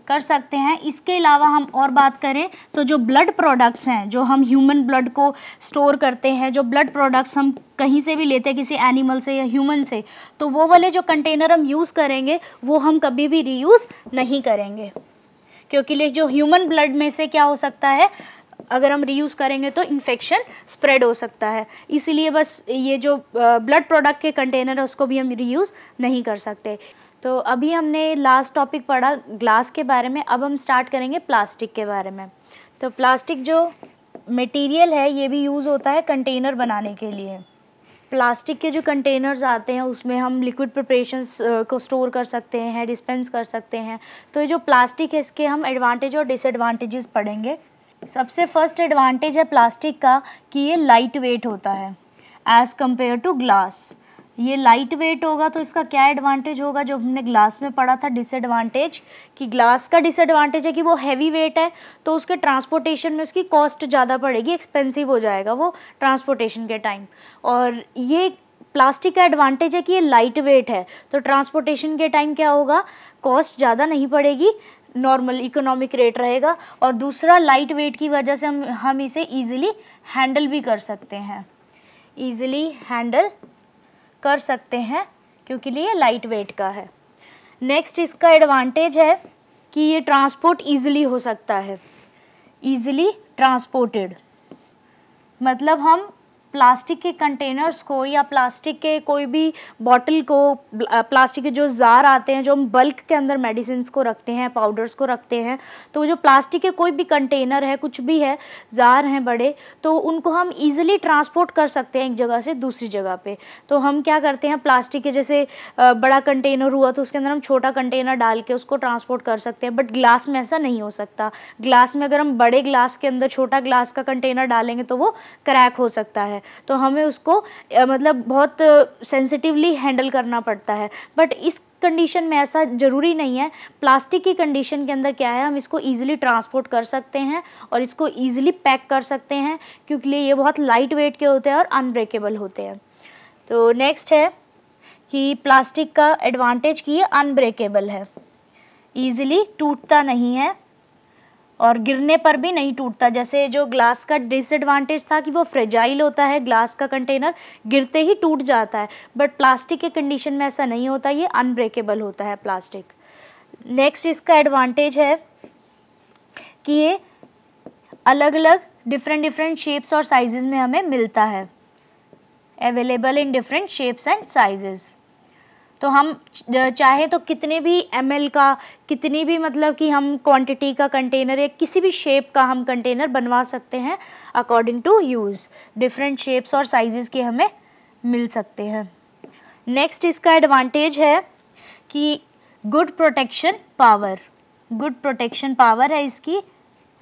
कर सकते हैं इसके अलावा हम और बात करें तो जो ब्लड प्रोडक्ट्स हैं जो हम ह्यूमन ब्लड को स्टोर करते हैं जो ब्लड प्रोडक्ट्स हम कहीं से भी लेते हैं किसी एनिमल से या ह्यूमन से तो वो वाले जो कंटेनर हम यूज़ करेंगे वो हम कभी भी रीयूज़ नहीं करेंगे क्योंकि जो ह्यूमन ब्लड में से क्या हो सकता है अगर हम रीयूज़ करेंगे तो इन्फेक्शन स्प्रेड हो सकता है इसीलिए बस ये जो ब्लड प्रोडक्ट के कंटेनर है उसको भी हम रीयूज़ नहीं कर सकते तो अभी हमने लास्ट टॉपिक पढ़ा ग्लास के बारे में अब हम स्टार्ट करेंगे प्लास्टिक के बारे में तो प्लास्टिक जो मटेरियल है ये भी यूज़ होता है कंटेनर बनाने के लिए प्लास्टिक के जो कंटेनर्स आते हैं उसमें हम लिक्विड प्रिपरेशंस को स्टोर कर सकते हैं डिस्पेंस कर सकते हैं तो ये जो प्लास्टिक है इसके हम एडवांटेज और डिसएडवांटेजेस पढ़ेंगे सबसे फर्स्ट एडवांटेज है प्लास्टिक का कि ये लाइट वेट होता है एज़ कम्पेयर टू ग्लास ये लाइट वेट होगा तो इसका क्या एडवांटेज होगा जो हमने ग्लास में पढ़ा था डिसएडवांटेज कि ग्लास का डिसएडवांटेज है कि वो हैवी वेट है तो उसके ट्रांसपोर्टेशन में उसकी कॉस्ट ज़्यादा पड़ेगी एक्सपेंसिव हो जाएगा वो ट्रांसपोर्टेशन के टाइम और ये प्लास्टिक का एडवांटेज है कि ये लाइट वेट है तो ट्रांसपोर्टेशन के टाइम क्या होगा कॉस्ट ज़्यादा नहीं पड़ेगी नॉर्मल इकोनॉमिक रेट रहेगा और दूसरा लाइट वेट की वजह से हम हम इसे ईजिली हैंडल भी कर सकते हैं ईजिली हैंडल कर सकते हैं क्योंकि ये लाइट वेट का है नेक्स्ट इसका एडवांटेज है कि ये ट्रांसपोर्ट ईजिली हो सकता है ईजिली ट्रांसपोर्टेड मतलब हम प्लास्टिक के कंटेनर्स को या प्लास्टिक के कोई भी बॉटल को प्लास्टिक के जो जार आते हैं जो हम बल्क के अंदर मेडिसिन को रखते हैं पाउडर्स को रखते हैं तो जो प्लास्टिक के कोई भी कंटेनर है कुछ भी है जार हैं बड़े तो उनको हम ईज़िली ट्रांसपोर्ट कर सकते हैं एक जगह से दूसरी जगह पर तो हम क्या करते हैं प्लास्टिक के जैसे बड़ा कंटेनर हुआ तो उसके अंदर हम छोटा कंटेनर डाल के उसको ट्रांसपोर्ट कर सकते हैं बट ग्लास में ऐसा नहीं हो सकता ग्लास में अगर हम बड़े ग्लास के अंदर छोटा ग्लास का कंटेनर डालेंगे तो वो क्रैक हो सकता है तो हमें उसको मतलब बहुत सेंसिटिवली हैंडल करना पड़ता है बट इस कंडीशन में ऐसा ज़रूरी नहीं है प्लास्टिक की कंडीशन के अंदर क्या है हम इसको ईजिली ट्रांसपोर्ट कर सकते हैं और इसको ईजिली पैक कर सकते हैं क्योंकि ये बहुत लाइट वेट के होते हैं और अनब्रेकेबल होते हैं तो नेक्स्ट है कि प्लास्टिक का एडवांटेज कि ये अनब्रेकेबल है ईजिली टूटता नहीं है और गिरने पर भी नहीं टूटता जैसे जो ग्लास का डिसएडवांटेज था कि वो फ्रेजाइल होता है ग्लास का कंटेनर गिरते ही टूट जाता है बट प्लास्टिक के कंडीशन में ऐसा नहीं होता ये अनब्रेकेबल होता है प्लास्टिक नेक्स्ट इसका एडवांटेज है कि ये अलग अलग डिफरेंट डिफरेंट शेप्स और साइजेस में हमें मिलता है available in different shapes and sizes तो हम चाहे तो कितने भी एम का कितनी भी मतलब कि हम क्वांटिटी का कंटेनर या किसी भी शेप का हम कंटेनर बनवा सकते हैं according to use different shapes और साइज़ के हमें मिल सकते हैं नेक्स्ट इसका एडवांटेज है कि good protection power good protection power है इसकी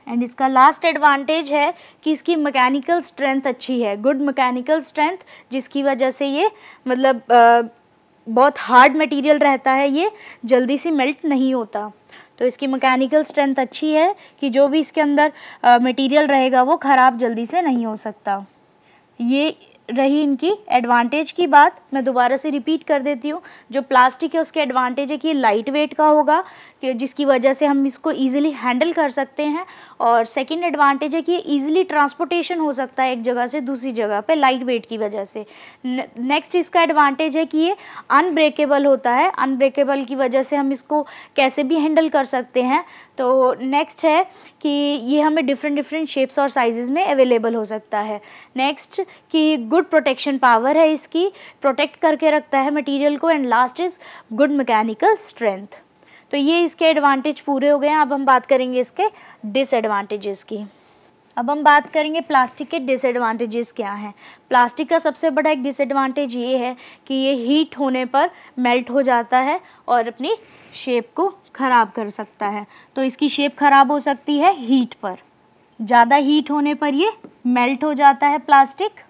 एंड इसका लास्ट एडवांटेज है कि इसकी मैकेनिकल स्ट्रेंथ अच्छी है गुड मैकेनिकल स्ट्रेंथ जिसकी वजह से ये मतलब आ, बहुत हार्ड मटेरियल रहता है ये जल्दी से मेल्ट नहीं होता तो इसकी मैकेनिकल स्ट्रेंथ अच्छी है कि जो भी इसके अंदर मटेरियल रहेगा वो ख़राब जल्दी से नहीं हो सकता ये रही इनकी एडवांटेज की बात मैं दोबारा से रिपीट कर देती हूँ जो प्लास्टिक है उसके एडवांटेज है कि लाइट वेट का होगा कि जिसकी वजह से हम इसको ईजिली हैंडल कर सकते हैं और सेकेंड एडवांटेज है कि ये ईजिली ट्रांसपोर्टेशन हो सकता है एक जगह से दूसरी जगह पर लाइट वेट की वजह से नेक्स्ट इसका एडवांटेज है कि ये अनब्रेकेबल होता है अनब्रेकेबल की वजह से हम इसको कैसे भी हैंडल कर सकते हैं तो नेक्स्ट है कि ये हमें डिफरेंट डिफरेंट शेप्स और साइजेज़ में अवेलेबल हो सकता है नेक्स्ट कि गुड प्रोटेक्शन पावर है इसकी प्रोटेक्ट करके रखता है मटीरियल को and last is good mechanical strength तो ये इसके एडवांटेज पूरे हो गए हैं अब हम बात करेंगे इसके डिसएडवांटेजेस की अब हम बात करेंगे प्लास्टिक के डिसएडवांटेजेस क्या हैं प्लास्टिक का सबसे बड़ा एक डिसएडवांटेज ये है कि ये हीट होने पर मेल्ट हो जाता है और अपनी शेप को ख़राब कर सकता है तो इसकी शेप ख़राब हो सकती है हीट पर ज़्यादा हीट होने पर ये मेल्ट हो जाता है प्लास्टिक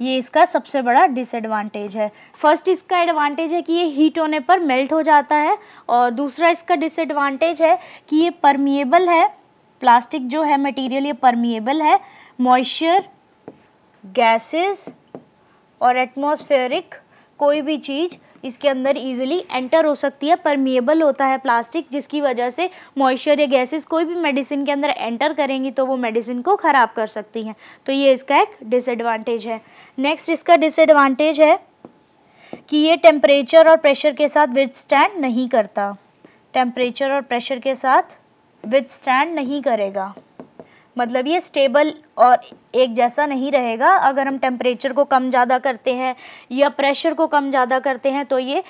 ये इसका सबसे बड़ा डिसएडवांटेज है फर्स्ट इसका एडवांटेज है कि ये हीट होने पर मेल्ट हो जाता है और दूसरा इसका डिसएडवांटेज है कि ये परमिएबल है प्लास्टिक जो है मटेरियल ये परमिएबल है मॉइस्चर गैसेस और एटमॉस्फेरिक कोई भी चीज़ इसके अंदर ईजिली एंटर हो सकती है परमिएबल होता है प्लास्टिक जिसकी वजह से मॉइस्चर या गैसेस कोई भी मेडिसिन के अंदर एंटर करेंगी तो वो मेडिसिन को ख़राब कर सकती हैं तो ये इसका एक डिसएडवांटेज है नेक्स्ट इसका डिसएडवांटेज है कि ये टेम्परेचर और प्रेशर के साथ विद स्टैंड नहीं करता टेम्परेचर और प्रेशर के साथ विद स्टैंड नहीं करेगा मतलब ये स्टेबल और एक जैसा नहीं रहेगा अगर हम टेम्परेचर को कम ज़्यादा करते हैं या प्रेशर को कम ज़्यादा करते हैं तो ये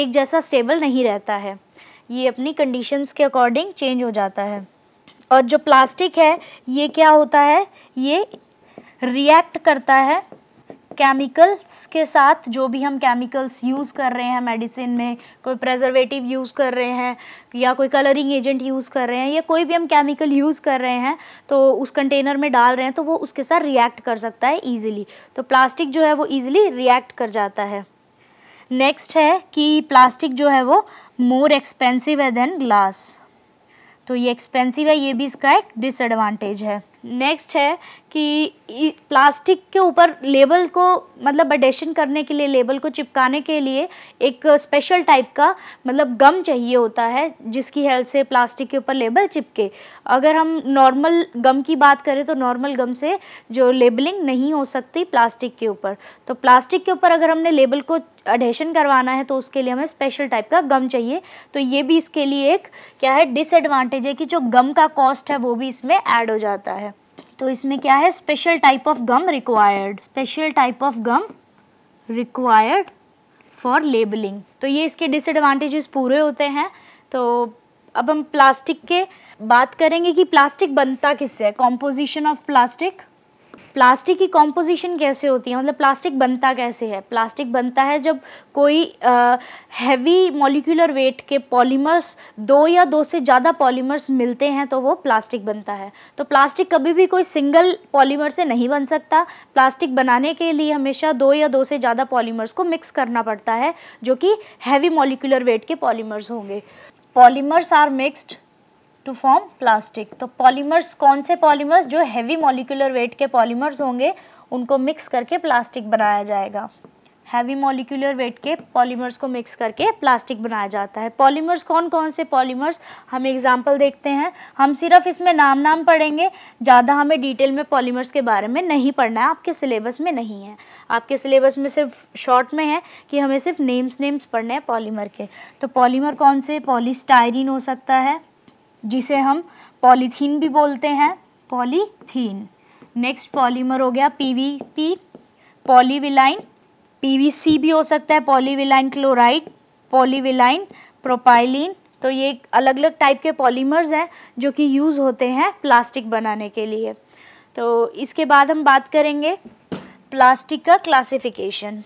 एक जैसा स्टेबल नहीं रहता है ये अपनी कंडीशंस के अकॉर्डिंग चेंज हो जाता है और जो प्लास्टिक है ये क्या होता है ये रिएक्ट करता है केमिकल्स के साथ जो भी हम केमिकल्स यूज़ कर रहे हैं मेडिसिन में कोई प्रेजर्वेटिव यूज़ कर रहे हैं या कोई कलरिंग एजेंट यूज़ कर रहे हैं या कोई भी हम केमिकल यूज़ कर रहे हैं तो उस कंटेनर में डाल रहे हैं तो वो उसके साथ रिएक्ट कर सकता है ईजिली तो प्लास्टिक जो है वो ईजिली रिएक्ट कर जाता है नेक्स्ट है कि प्लास्टिक जो है वो मोर एक्सपेंसिव है देन ग्लास तो ये एक्सपेंसिव है ये भी इसका एक डिसएडवांटेज है नेक्स्ट है कि प्लास्टिक के ऊपर लेबल को मतलब अडेशन करने के लिए लेबल को चिपकाने के लिए एक स्पेशल टाइप का मतलब गम चाहिए होता है जिसकी हेल्प से प्लास्टिक के ऊपर लेबल चिपके अगर हम नॉर्मल गम की बात करें तो नॉर्मल गम से जो लेबलिंग नहीं हो सकती प्लास्टिक के ऊपर तो प्लास्टिक के ऊपर अगर हमने लेबल को अडेशन करवाना है तो उसके लिए हमें स्पेशल टाइप का गम चाहिए तो ये भी इसके लिए एक क्या है डिसएडवांटेज है कि जो गम का कॉस्ट है वो भी इसमें ऐड हो जाता है तो इसमें क्या है special type of gum required special type of gum required for labeling तो ये इसके डिसएडवांटेजेस पूरे होते हैं तो अब हम प्लास्टिक के बात करेंगे कि प्लास्टिक बनता किससे है कॉम्पोजिशन ऑफ प्लास्टिक प्लास्टिक की कॉम्पोजिशन कैसे होती है मतलब प्लास्टिक बनता कैसे है प्लास्टिक बनता है जब कोई हैवी मॉलिक्यूलर वेट के पॉलीमर्स दो या दो से ज़्यादा पॉलीमर्स मिलते हैं तो वो प्लास्टिक बनता है तो प्लास्टिक कभी भी कोई सिंगल पॉलीमर से नहीं बन सकता प्लास्टिक बनाने के लिए हमेशा दो या दो से ज़्यादा पॉलीमर्स को मिक्स करना पड़ता है जो कि हैवी मोलिकुलर वेट के पॉलीमर्स होंगे polymers are mixed to form plastic तो पॉलीमर्स कौन से पॉलीमर्स जो हैवी मॉलिकुलर वेट के पॉलीमर्स होंगे उनको मिक्स करके प्लास्टिक बनाया जाएगा हैवी मॉलिकुलर वेट के पॉलीमर्स को मिक्स करके प्लास्टिक बनाया जाता है पॉलीमर्स कौन कौन से पॉलीमर्स हम एग्जांपल देखते हैं हम सिर्फ इसमें नाम नाम पढ़ेंगे ज़्यादा हमें डिटेल में पॉलीमर्स के बारे में नहीं पढ़ना है आपके सिलेबस में नहीं है आपके सिलेबस में सिर्फ शॉर्ट में है कि हमें सिर्फ नेम्स नेम्स पढ़ने हैं पॉलीमर के तो पॉलीमर कौन से पॉलीस्टायरिन हो सकता है जिसे हम पॉलीथीन भी बोलते हैं पॉलीथीन नेक्स्ट पॉलीमर हो गया पीवीपी पॉलीविलाइन पीवीसी भी हो सकता है पॉलीविलाइन क्लोराइड पॉलीविलाइन प्रोपाइलिन तो ये अलग अलग टाइप के पॉलीमर्स हैं जो कि यूज़ होते हैं प्लास्टिक बनाने के लिए तो इसके बाद हम बात करेंगे प्लास्टिक का classification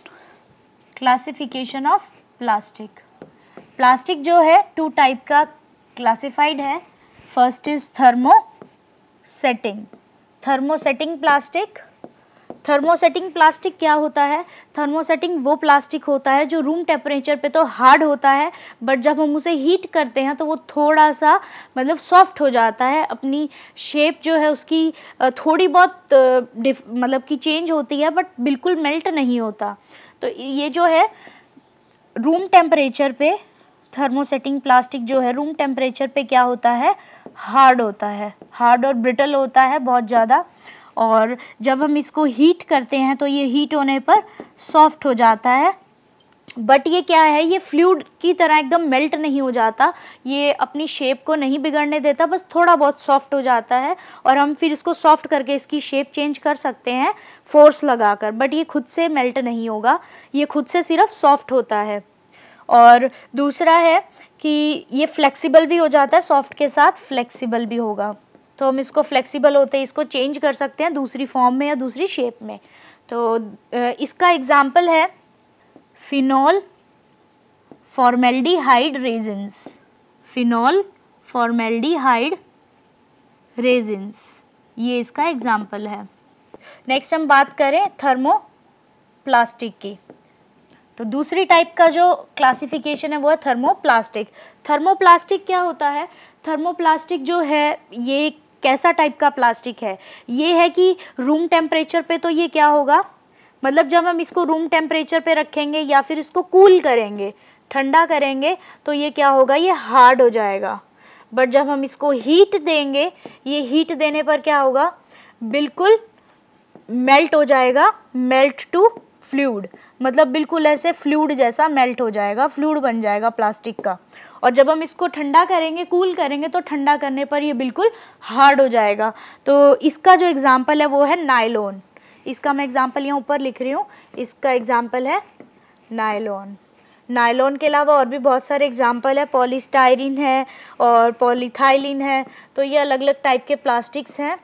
classification of plastic plastic जो है टू टाइप का क्लासिफाइड है first is thermosetting thermosetting plastic thermosetting plastic क्या होता है थर्मोसेटिंग वो प्लास्टिक होता है जो रूम टेम्परेचर पे तो हार्ड होता है बट जब हम उसे हीट करते हैं तो वो थोड़ा सा मतलब सॉफ्ट हो जाता है अपनी शेप जो है उसकी थोड़ी बहुत मतलब कि चेंज होती है बट बिल्कुल मेल्ट नहीं होता तो ये जो है रूम टेम्परेचर पे थर्मोसेटिंग प्लास्टिक जो है रूम टेम्परेचर पे क्या होता है हार्ड होता है हार्ड और ब्रिटल होता है बहुत ज़्यादा और जब हम इसको हीट करते हैं तो ये हीट होने पर सॉफ्ट हो जाता है बट ये क्या है ये फ्लूड की तरह एकदम मेल्ट नहीं हो जाता ये अपनी शेप को नहीं बिगड़ने देता बस थोड़ा बहुत सॉफ्ट हो जाता है और हम फिर इसको सॉफ्ट करके इसकी शेप चेंज कर सकते हैं फोर्स लगाकर बट ये खुद से मेल्ट नहीं होगा ये खुद से सिर्फ सॉफ्ट होता है और दूसरा है कि ये फ्लेक्सिबल भी हो जाता है सॉफ्ट के साथ फ्लेक्सिबल भी होगा तो हम इसको फ्लेक्सिबल होते हैं इसको चेंज कर सकते हैं दूसरी फॉर्म में या दूसरी शेप में तो इसका एग्ज़ाम्पल है phenol formaldehyde resins phenol formaldehyde resins ये इसका एग्ज़ाम्पल है नेक्स्ट हम बात करें थर्मो प्लास्टिक की तो दूसरी टाइप का जो क्लासिफिकेशन है वो है थर्मोप्लास्टिक थर्मोप्लास्टिक क्या होता है थर्मोप्लास्टिक जो है ये कैसा टाइप का प्लास्टिक है ये है कि रूम टेम्परेचर पे तो ये क्या होगा मतलब जब हम इसको रूम टेम्परेचर पे रखेंगे या फिर इसको कूल करेंगे ठंडा करेंगे तो ये क्या होगा ये हार्ड हो जाएगा बट जब हम इसको हीट देंगे ये हीट देने पर क्या होगा बिल्कुल मेल्ट हो जाएगा मेल्ट टू फ्लूड मतलब बिल्कुल ऐसे फ्लूड जैसा मेल्ट हो जाएगा फ्लूड बन जाएगा प्लास्टिक का और जब हम इसको ठंडा करेंगे कूल करेंगे तो ठंडा करने पर ये बिल्कुल हार्ड हो जाएगा तो इसका जो एग्ज़ाम्पल है वो है नायलॉन इसका मैं एग्ज़ाम्पल यहाँ ऊपर लिख रही हूँ इसका एग्ज़ाम्पल है नायलॉन नायलोन के अलावा और भी बहुत सारे एग्जाम्पल है पॉलीस्टाइरिन है और पॉलीथाइलिन है तो ये अलग अलग टाइप के प्लास्टिक्स हैं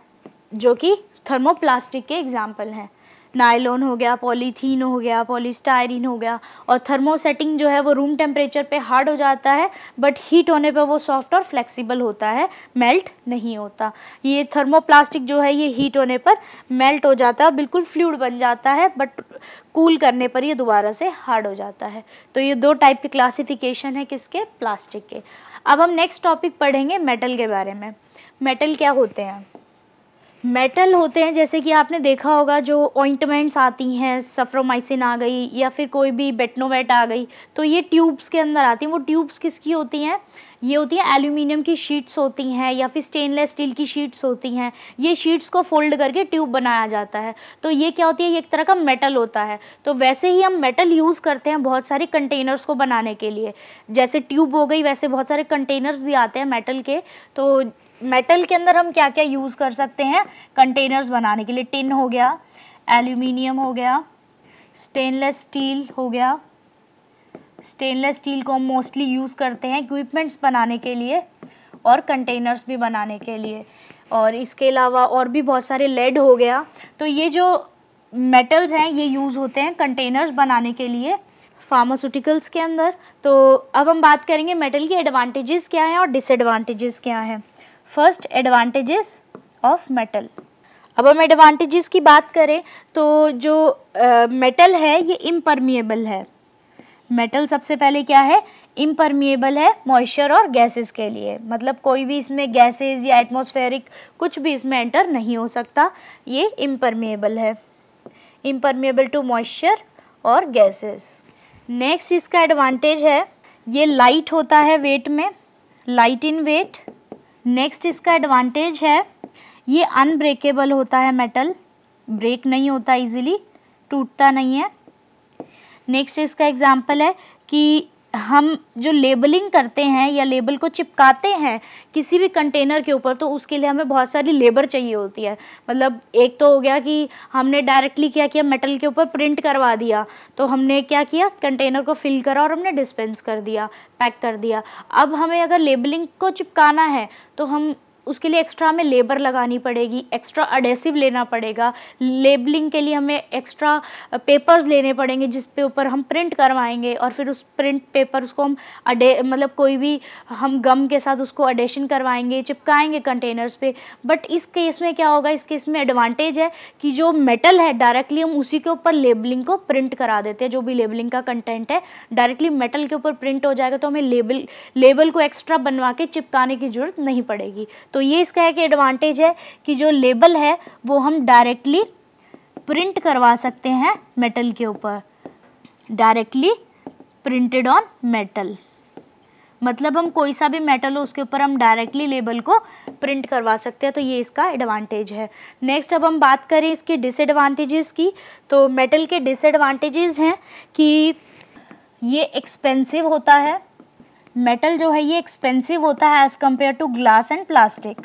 जो कि थर्मोप्लास्टिक के एग्जाम्पल हैं नायलॉन हो गया पॉलीथीन हो गया पॉलीस्टायरीन हो गया और थर्मोसेटिंग जो है वो रूम टेम्परेचर पे हार्ड हो जाता है बट हीट होने पर वो सॉफ्ट और फ्लेक्सिबल होता है मेल्ट नहीं होता ये थर्मोप्लास्टिक जो है ये हीट होने पर मेल्ट हो जाता है बिल्कुल फ्लूड बन जाता है बट कूल करने पर ये दोबारा से हार्ड हो जाता है तो ये दो टाइप के क्लासिफिकेशन है किसके प्लास्टिक के अब हम नेक्स्ट टॉपिक पढ़ेंगे मेटल के बारे में मेटल क्या होते हैं मेटल होते हैं जैसे कि आपने देखा होगा जो ऑइंटमेंट्स आती हैं सफ्रोमाइसिन आ गई या फिर कोई भी बेटनोवेट आ गई तो ये ट्यूब्स के अंदर आती हैं वो ट्यूब्स किसकी होती हैं ये होती हैं एल्यूमिनियम की शीट्स होती हैं या फिर स्टेनलेस स्टील की शीट्स होती हैं ये शीट्स को फोल्ड करके ट्यूब बनाया जाता है तो ये क्या होती है ये एक तरह का मेटल होता है तो वैसे ही हम मेटल यूज़ करते हैं बहुत सारे कंटेनर्स को बनाने के लिए जैसे ट्यूब हो गई वैसे बहुत सारे कंटेनर्स भी आते हैं मेटल के तो मेटल के अंदर हम क्या क्या यूज़ कर सकते हैं कंटेनर्स बनाने के लिए टिन हो गया एल्यूमिनियम हो गया स्टेनलेस स्टील हो गया स्टेनलेस स्टील को हम मोस्टली यूज़ करते हैं इक्विपमेंट्स बनाने के लिए और कंटेनर्स भी बनाने के लिए और इसके अलावा और भी बहुत सारे लेड हो गया तो ये जो मेटल्स हैं ये यूज़ होते हैं कंटेनर्स बनाने के लिए फार्मास्यूटिकल्स के अंदर तो अब हम बात करेंगे मेटल के एडवांटेजेस क्या हैं और डिसएडवांटेजेस क्या हैं फर्स्ट एडवांटेजेस ऑफ मेटल अब हम एडवांटेजेस की बात करें तो जो मेटल है ये इम्परमिएबल है मेटल सबसे पहले क्या है इम्परमिएबल है मॉइस्चर और गैसेस के लिए मतलब कोई भी इसमें गैसेस या एटमॉस्फेरिक कुछ भी इसमें एंटर नहीं हो सकता ये इम्परमिएबल है इम्परमिएबल टू मॉइस्चर और गैसेस नेक्स्ट इसका एडवांटेज है ये लाइट होता है वेट में लाइट इन वेट नेक्स्ट इसका एडवांटेज है ये अनब्रेकेबल होता है मेटल ब्रेक नहीं होता इजीली टूटता नहीं है नेक्स्ट इसका एग्जांपल है कि हम जो लेबलिंग करते हैं या लेबल को चिपकाते हैं किसी भी कंटेनर के ऊपर तो उसके लिए हमें बहुत सारी लेबर चाहिए होती है मतलब एक तो हो गया कि हमने डायरेक्टली क्या किया मेटल के ऊपर प्रिंट करवा दिया तो हमने क्या किया कंटेनर को फिल करा और हमने डिस्पेंस कर दिया पैक कर दिया अब हमें अगर लेबलिंग को चिपकाना है तो हम उसके लिए एक्स्ट्रा हमें लेबर लगानी पड़ेगी एक्स्ट्रा अडेसिव लेना पड़ेगा लेबलिंग के लिए हमें एक्स्ट्रा पेपर्स लेने पड़ेंगे जिस पे ऊपर हम प्रिंट करवाएंगे और फिर उस प्रिंट पेपर उसको हम अडे मतलब कोई भी हम गम के साथ उसको अडेशन करवाएंगे चिपकाएंगे कंटेनर्स पे बट इस केस में क्या होगा इस केस में एडवांटेज है कि जो मेटल है डायरेक्टली हम उसी के ऊपर लेबलिंग को प्रिंट करा देते हैं जो भी लेबलिंग का कंटेंट है डायरेक्टली मेटल के ऊपर प्रिंट हो जाएगा तो हमें लेबल लेबल को एक्स्ट्रा बनवा के चिपकाने की ज़रूरत नहीं पड़ेगी तो ये इसका एक एडवांटेज है कि जो लेबल है वो हम डायरेक्टली प्रिंट करवा सकते हैं मेटल के ऊपर डायरेक्टली प्रिंटेड ऑन मेटल मतलब हम कोई सा भी मेटल हो उसके ऊपर हम डायरेक्टली लेबल को प्रिंट करवा सकते हैं तो ये इसका एडवांटेज है नेक्स्ट अब हम बात करें इसके डिसएडवांटेजेस की तो मेटल के डिसएडवांटेजेस हैं कि ये एक्सपेंसिव होता है मेटल जो है ये एक्सपेंसिव होता है as compare to glass and plastic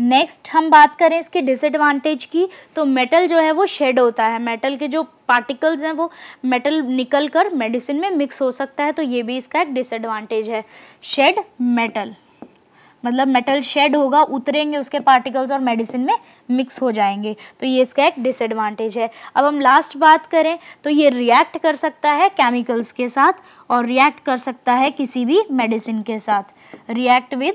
next हम बात करें इसकी डिसएडवांटेज की तो मेटल जो है वो शेड होता है मेटल के जो पार्टिकल्स हैं वो मेटल निकल कर मेडिसिन में मिक्स हो सकता है तो ये भी इसका एक डिसएडवांटेज है शेड मेटल मतलब मेटल शेड होगा उतरेंगे उसके पार्टिकल्स और मेडिसिन में मिक्स हो जाएंगे तो ये इसका एक डिसएडवांटेज है अब हम लास्ट बात करें तो ये रिएक्ट कर सकता है केमिकल्स के साथ और रिएक्ट कर सकता है किसी भी मेडिसिन के साथ रिएक्ट विद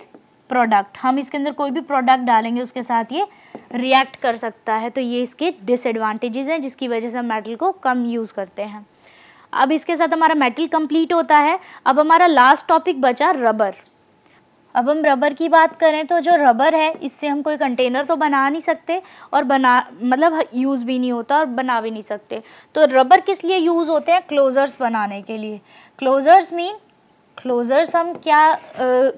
प्रोडक्ट हम इसके अंदर कोई भी प्रोडक्ट डालेंगे उसके साथ ये रिएक्ट कर सकता है तो ये इसके डिसएडवांटेजेस हैं जिसकी वजह से हम मेटल को कम यूज़ करते हैं अब इसके साथ हमारा मेटल कंप्लीट होता है अब हमारा लास्ट टॉपिक बचा रबर अब हम रबर की बात करें तो जो रबर है इससे हम कोई कंटेनर तो बना नहीं सकते और बना मतलब यूज़ भी नहीं होता और बना भी नहीं सकते तो रबर किस लिए यूज़ होते हैं क्लोज़र्स बनाने के लिए क्लोज़र्स मीन क्लोज़र्स हम क्या आ,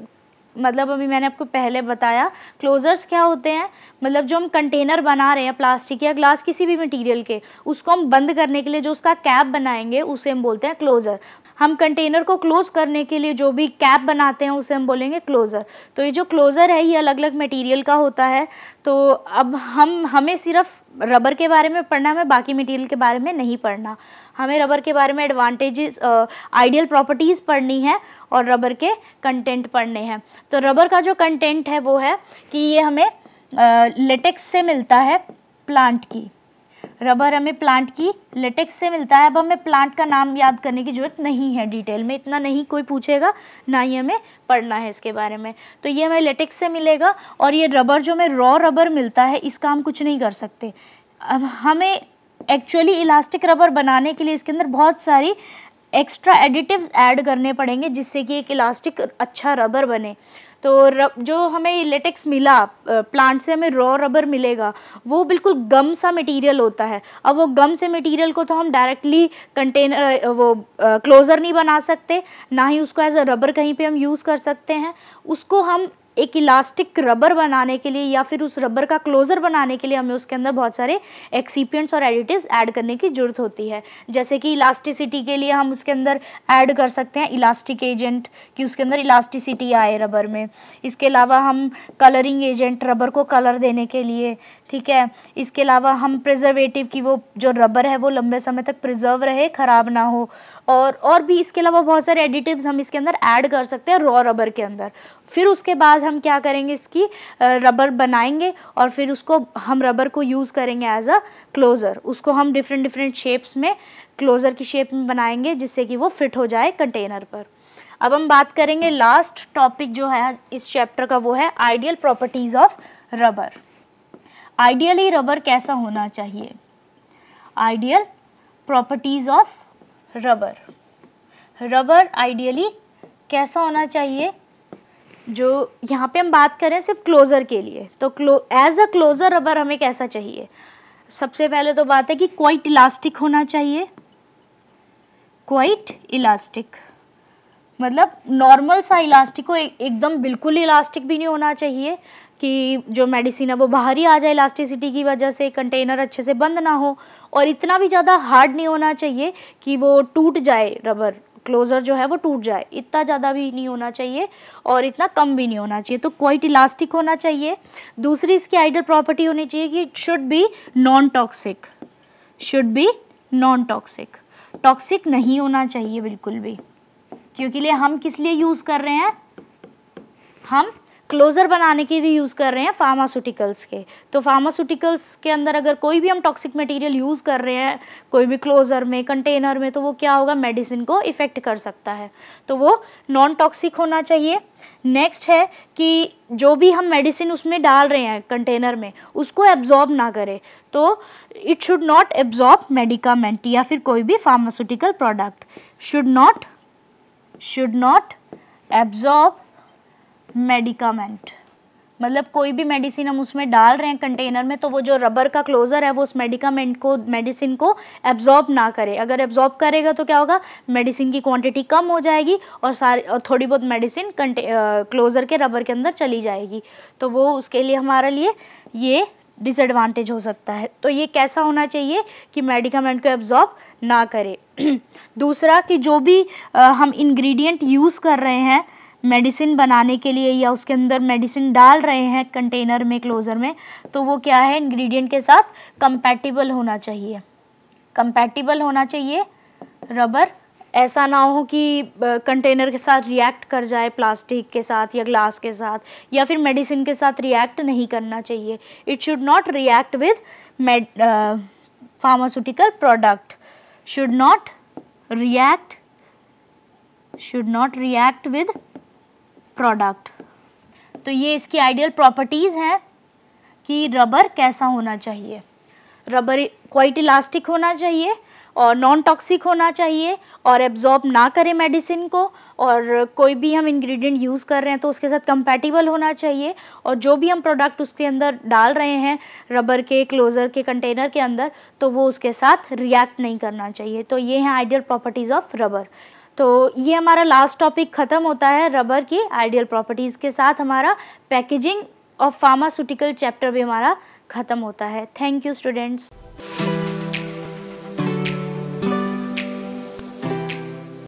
मतलब अभी मैंने आपको पहले बताया क्लोज़र्स क्या होते हैं मतलब जो हम कंटेनर बना रहे हैं प्लास्टिक या ग्लास किसी भी मटेरियल के उसको हम बंद करने के लिए जो उसका कैप बनाएंगे उसे हम बोलते हैं क्लोज़र हम कंटेनर को क्लोज़ करने के लिए जो भी कैप बनाते हैं उसे हम बोलेंगे क्लोज़र तो ये जो क्लोज़र है ये अलग अलग मटेरियल का होता है तो अब हम हमें सिर्फ रबर के बारे में पढ़ना है बाकी मटेरियल के बारे में नहीं पढ़ना हमें रबर के बारे में एडवांटेजेस आइडियल प्रॉपर्टीज़ पढ़नी है और रबर के कंटेंट पढ़ने हैं तो रबर का जो कंटेंट है वो है कि ये हमें लेटेक्स से मिलता है प्लांट की रबर हमें प्लांट की लेटेक्स से मिलता है अब हमें प्लांट का नाम याद करने की ज़रूरत नहीं है डिटेल में इतना नहीं कोई पूछेगा ना ही हमें पढ़ना है इसके बारे में तो ये हमें लेटेक्स से मिलेगा और ये रबर जो हमें रॉ रबर मिलता है इसका हम कुछ नहीं कर सकते अब हमें एक्चुअली इलास्टिक रबर बनाने के लिए इसके अंदर बहुत सारी एक्स्ट्रा एडिटिव्स ऐड करने पड़ेंगे जिससे कि एक इलास्टिक अच्छा रबर बने तो रब, जो हमें लेटेक्स मिला प्लांट से हमें रॉ रबर मिलेगा वो बिल्कुल गम सा मटेरियल होता है अब वो गम से मटेरियल को तो हम डायरेक्टली कंटेनर वो क्लोज़र नहीं बना सकते ना ही उसको एज अ रबर कहीं पे हम यूज़ कर सकते हैं उसको हम एक इलास्टिक रबर बनाने के लिए या फिर उस रबर का क्लोज़र बनाने के लिए हमें उसके अंदर बहुत सारे एक्सीपियंट्स और एडिटिव्स ऐड करने की ज़रूरत होती है जैसे कि इलास्टिसिटी के लिए हम उसके अंदर ऐड कर सकते हैं इलास्टिक एजेंट कि उसके अंदर इलास्टिसिटी आए रबर में इसके अलावा हम कलरिंग एजेंट रबर को कलर देने के लिए ठीक है इसके अलावा हम प्रिजर्वेटिव की वो जो रबर है वो लंबे समय तक प्रिजर्व रहे ख़राब ना हो और और भी इसके अलावा बहुत सारे एडिटिव्स हम इसके अंदर ऐड कर सकते हैं रॉ रबर के अंदर फिर उसके बाद हम क्या करेंगे इसकी रबर बनाएंगे और फिर उसको हम रबर को यूज़ करेंगे एज अ क्लोज़र उसको हम डिफरेंट डिफरेंट शेप्स में क्लोज़र की शेप में बनाएंगे जिससे कि वो फिट हो जाए कंटेनर पर अब हम बात करेंगे लास्ट टॉपिक जो है इस चैप्टर का वो है ideal properties of rubber ideally rubber कैसा होना चाहिए ideal properties of rubber rubber ideally कैसा होना चाहिए जो यहाँ पे हम बात करें सिर्फ क्लोज़र के लिए तो क्लो एज अ क्लोज़र रबर हमें कैसा चाहिए सबसे पहले तो बात है कि क्वाइट इलास्टिक होना चाहिए क्वाइट इलास्टिक मतलब नॉर्मल सा इलास्टिक हो एकदम बिल्कुल इलास्टिक भी नहीं होना चाहिए कि जो मेडिसिन है वो बाहर ही आ जाए इलास्टिसिटी की वजह से कंटेनर अच्छे से बंद ना हो और इतना भी ज़्यादा हार्ड नहीं होना चाहिए कि वो टूट जाए रबर क्लोज़र जो है वो टूट जाए इतना ज़्यादा भी नहीं होना चाहिए और इतना कम भी नहीं होना चाहिए तो क्वाइट इलास्टिक होना चाहिए दूसरी इसकी आइडल प्रॉपर्टी होनी चाहिए कि it should be non toxic should be non toxic toxic नहीं होना चाहिए बिल्कुल भी क्योंकि लिए हम किस लिए यूज़ कर रहे हैं हम क्लोज़र बनाने के लिए यूज़ कर रहे हैं फार्मास्यूटिकल्स के तो फार्मास्यूटिकल्स के अंदर अगर कोई भी हम टॉक्सिक मटेरियल यूज़ कर रहे हैं कोई भी क्लोज़र में कंटेनर में तो वो क्या होगा मेडिसिन को इफ़ेक्ट कर सकता है तो वो नॉन टॉक्सिक होना चाहिए नेक्स्ट है कि जो भी हम मेडिसिन उसमें डाल रहे हैं कंटेनर में उसको एब्जॉर्ब ना करे तो it should not absorb medicament या फिर कोई भी pharmaceutical product should not should not absorb medicament मतलब कोई भी मेडिसिन हम उसमें डाल रहे हैं कंटेनर में तो वो जो रबर का क्लोज़र है वो उस मेडिकामेंट को मेडिसिन को एब्जॉर्ब ना करे अगर एब्जॉर्ब करेगा तो क्या होगा मेडिसिन की क्वांटिटी कम हो जाएगी और सारी और थोड़ी बहुत मेडिसिन कंटे क्लोज़र के रबर के अंदर चली जाएगी तो वो उसके लिए हमारे लिए ये डिसएडवांटेज हो सकता है तो ये कैसा होना चाहिए कि मेडिकामेंट को एब्जॉर्ब ना करे [CLEARS THROAT] दूसरा कि जो भी आ, हम इंग्रेडिएंट यूज़ कर रहे हैं मेडिसिन बनाने के लिए या उसके अंदर मेडिसिन डाल रहे हैं कंटेनर में क्लोज़र में तो वो क्या है इंग्रेडिएंट के साथ कंपैटिबल होना चाहिए कंपैटिबल होना चाहिए रबर ऐसा ना हो कि कंटेनर के साथ रिएक्ट कर जाए प्लास्टिक के साथ या ग्लास के साथ या फिर मेडिसिन के साथ रिएक्ट नहीं करना चाहिए it should not react with pharmaceutical product should not react should not react with product तो ये इसकी आइडियल प्रॉपर्टीज़ हैं कि रबर कैसा होना चाहिए रबर क्वाइट इलास्टिक होना चाहिए और नॉन टॉक्सिक होना चाहिए और एब्जॉर्ब ना करे मेडिसिन को और कोई भी हम इंग्रेडिएंट यूज़ कर रहे हैं तो उसके साथ कंपैटिबल होना चाहिए और जो भी हम प्रोडक्ट उसके अंदर डाल रहे हैं रबर के क्लोज़र के कंटेनर के अंदर तो वो उसके साथ रिएक्ट नहीं करना चाहिए तो ये हैं आइडियल प्रॉपर्टीज़ ऑफ रबर तो ये हमारा लास्ट टॉपिक ख़त्म होता है रबर की आइडियल प्रॉपर्टीज़ के साथ हमारा पैकेजिंग ऑफ फार्मास्यूटिकल चैप्टर भी हमारा ख़त्म होता है थैंक यू स्टूडेंट्स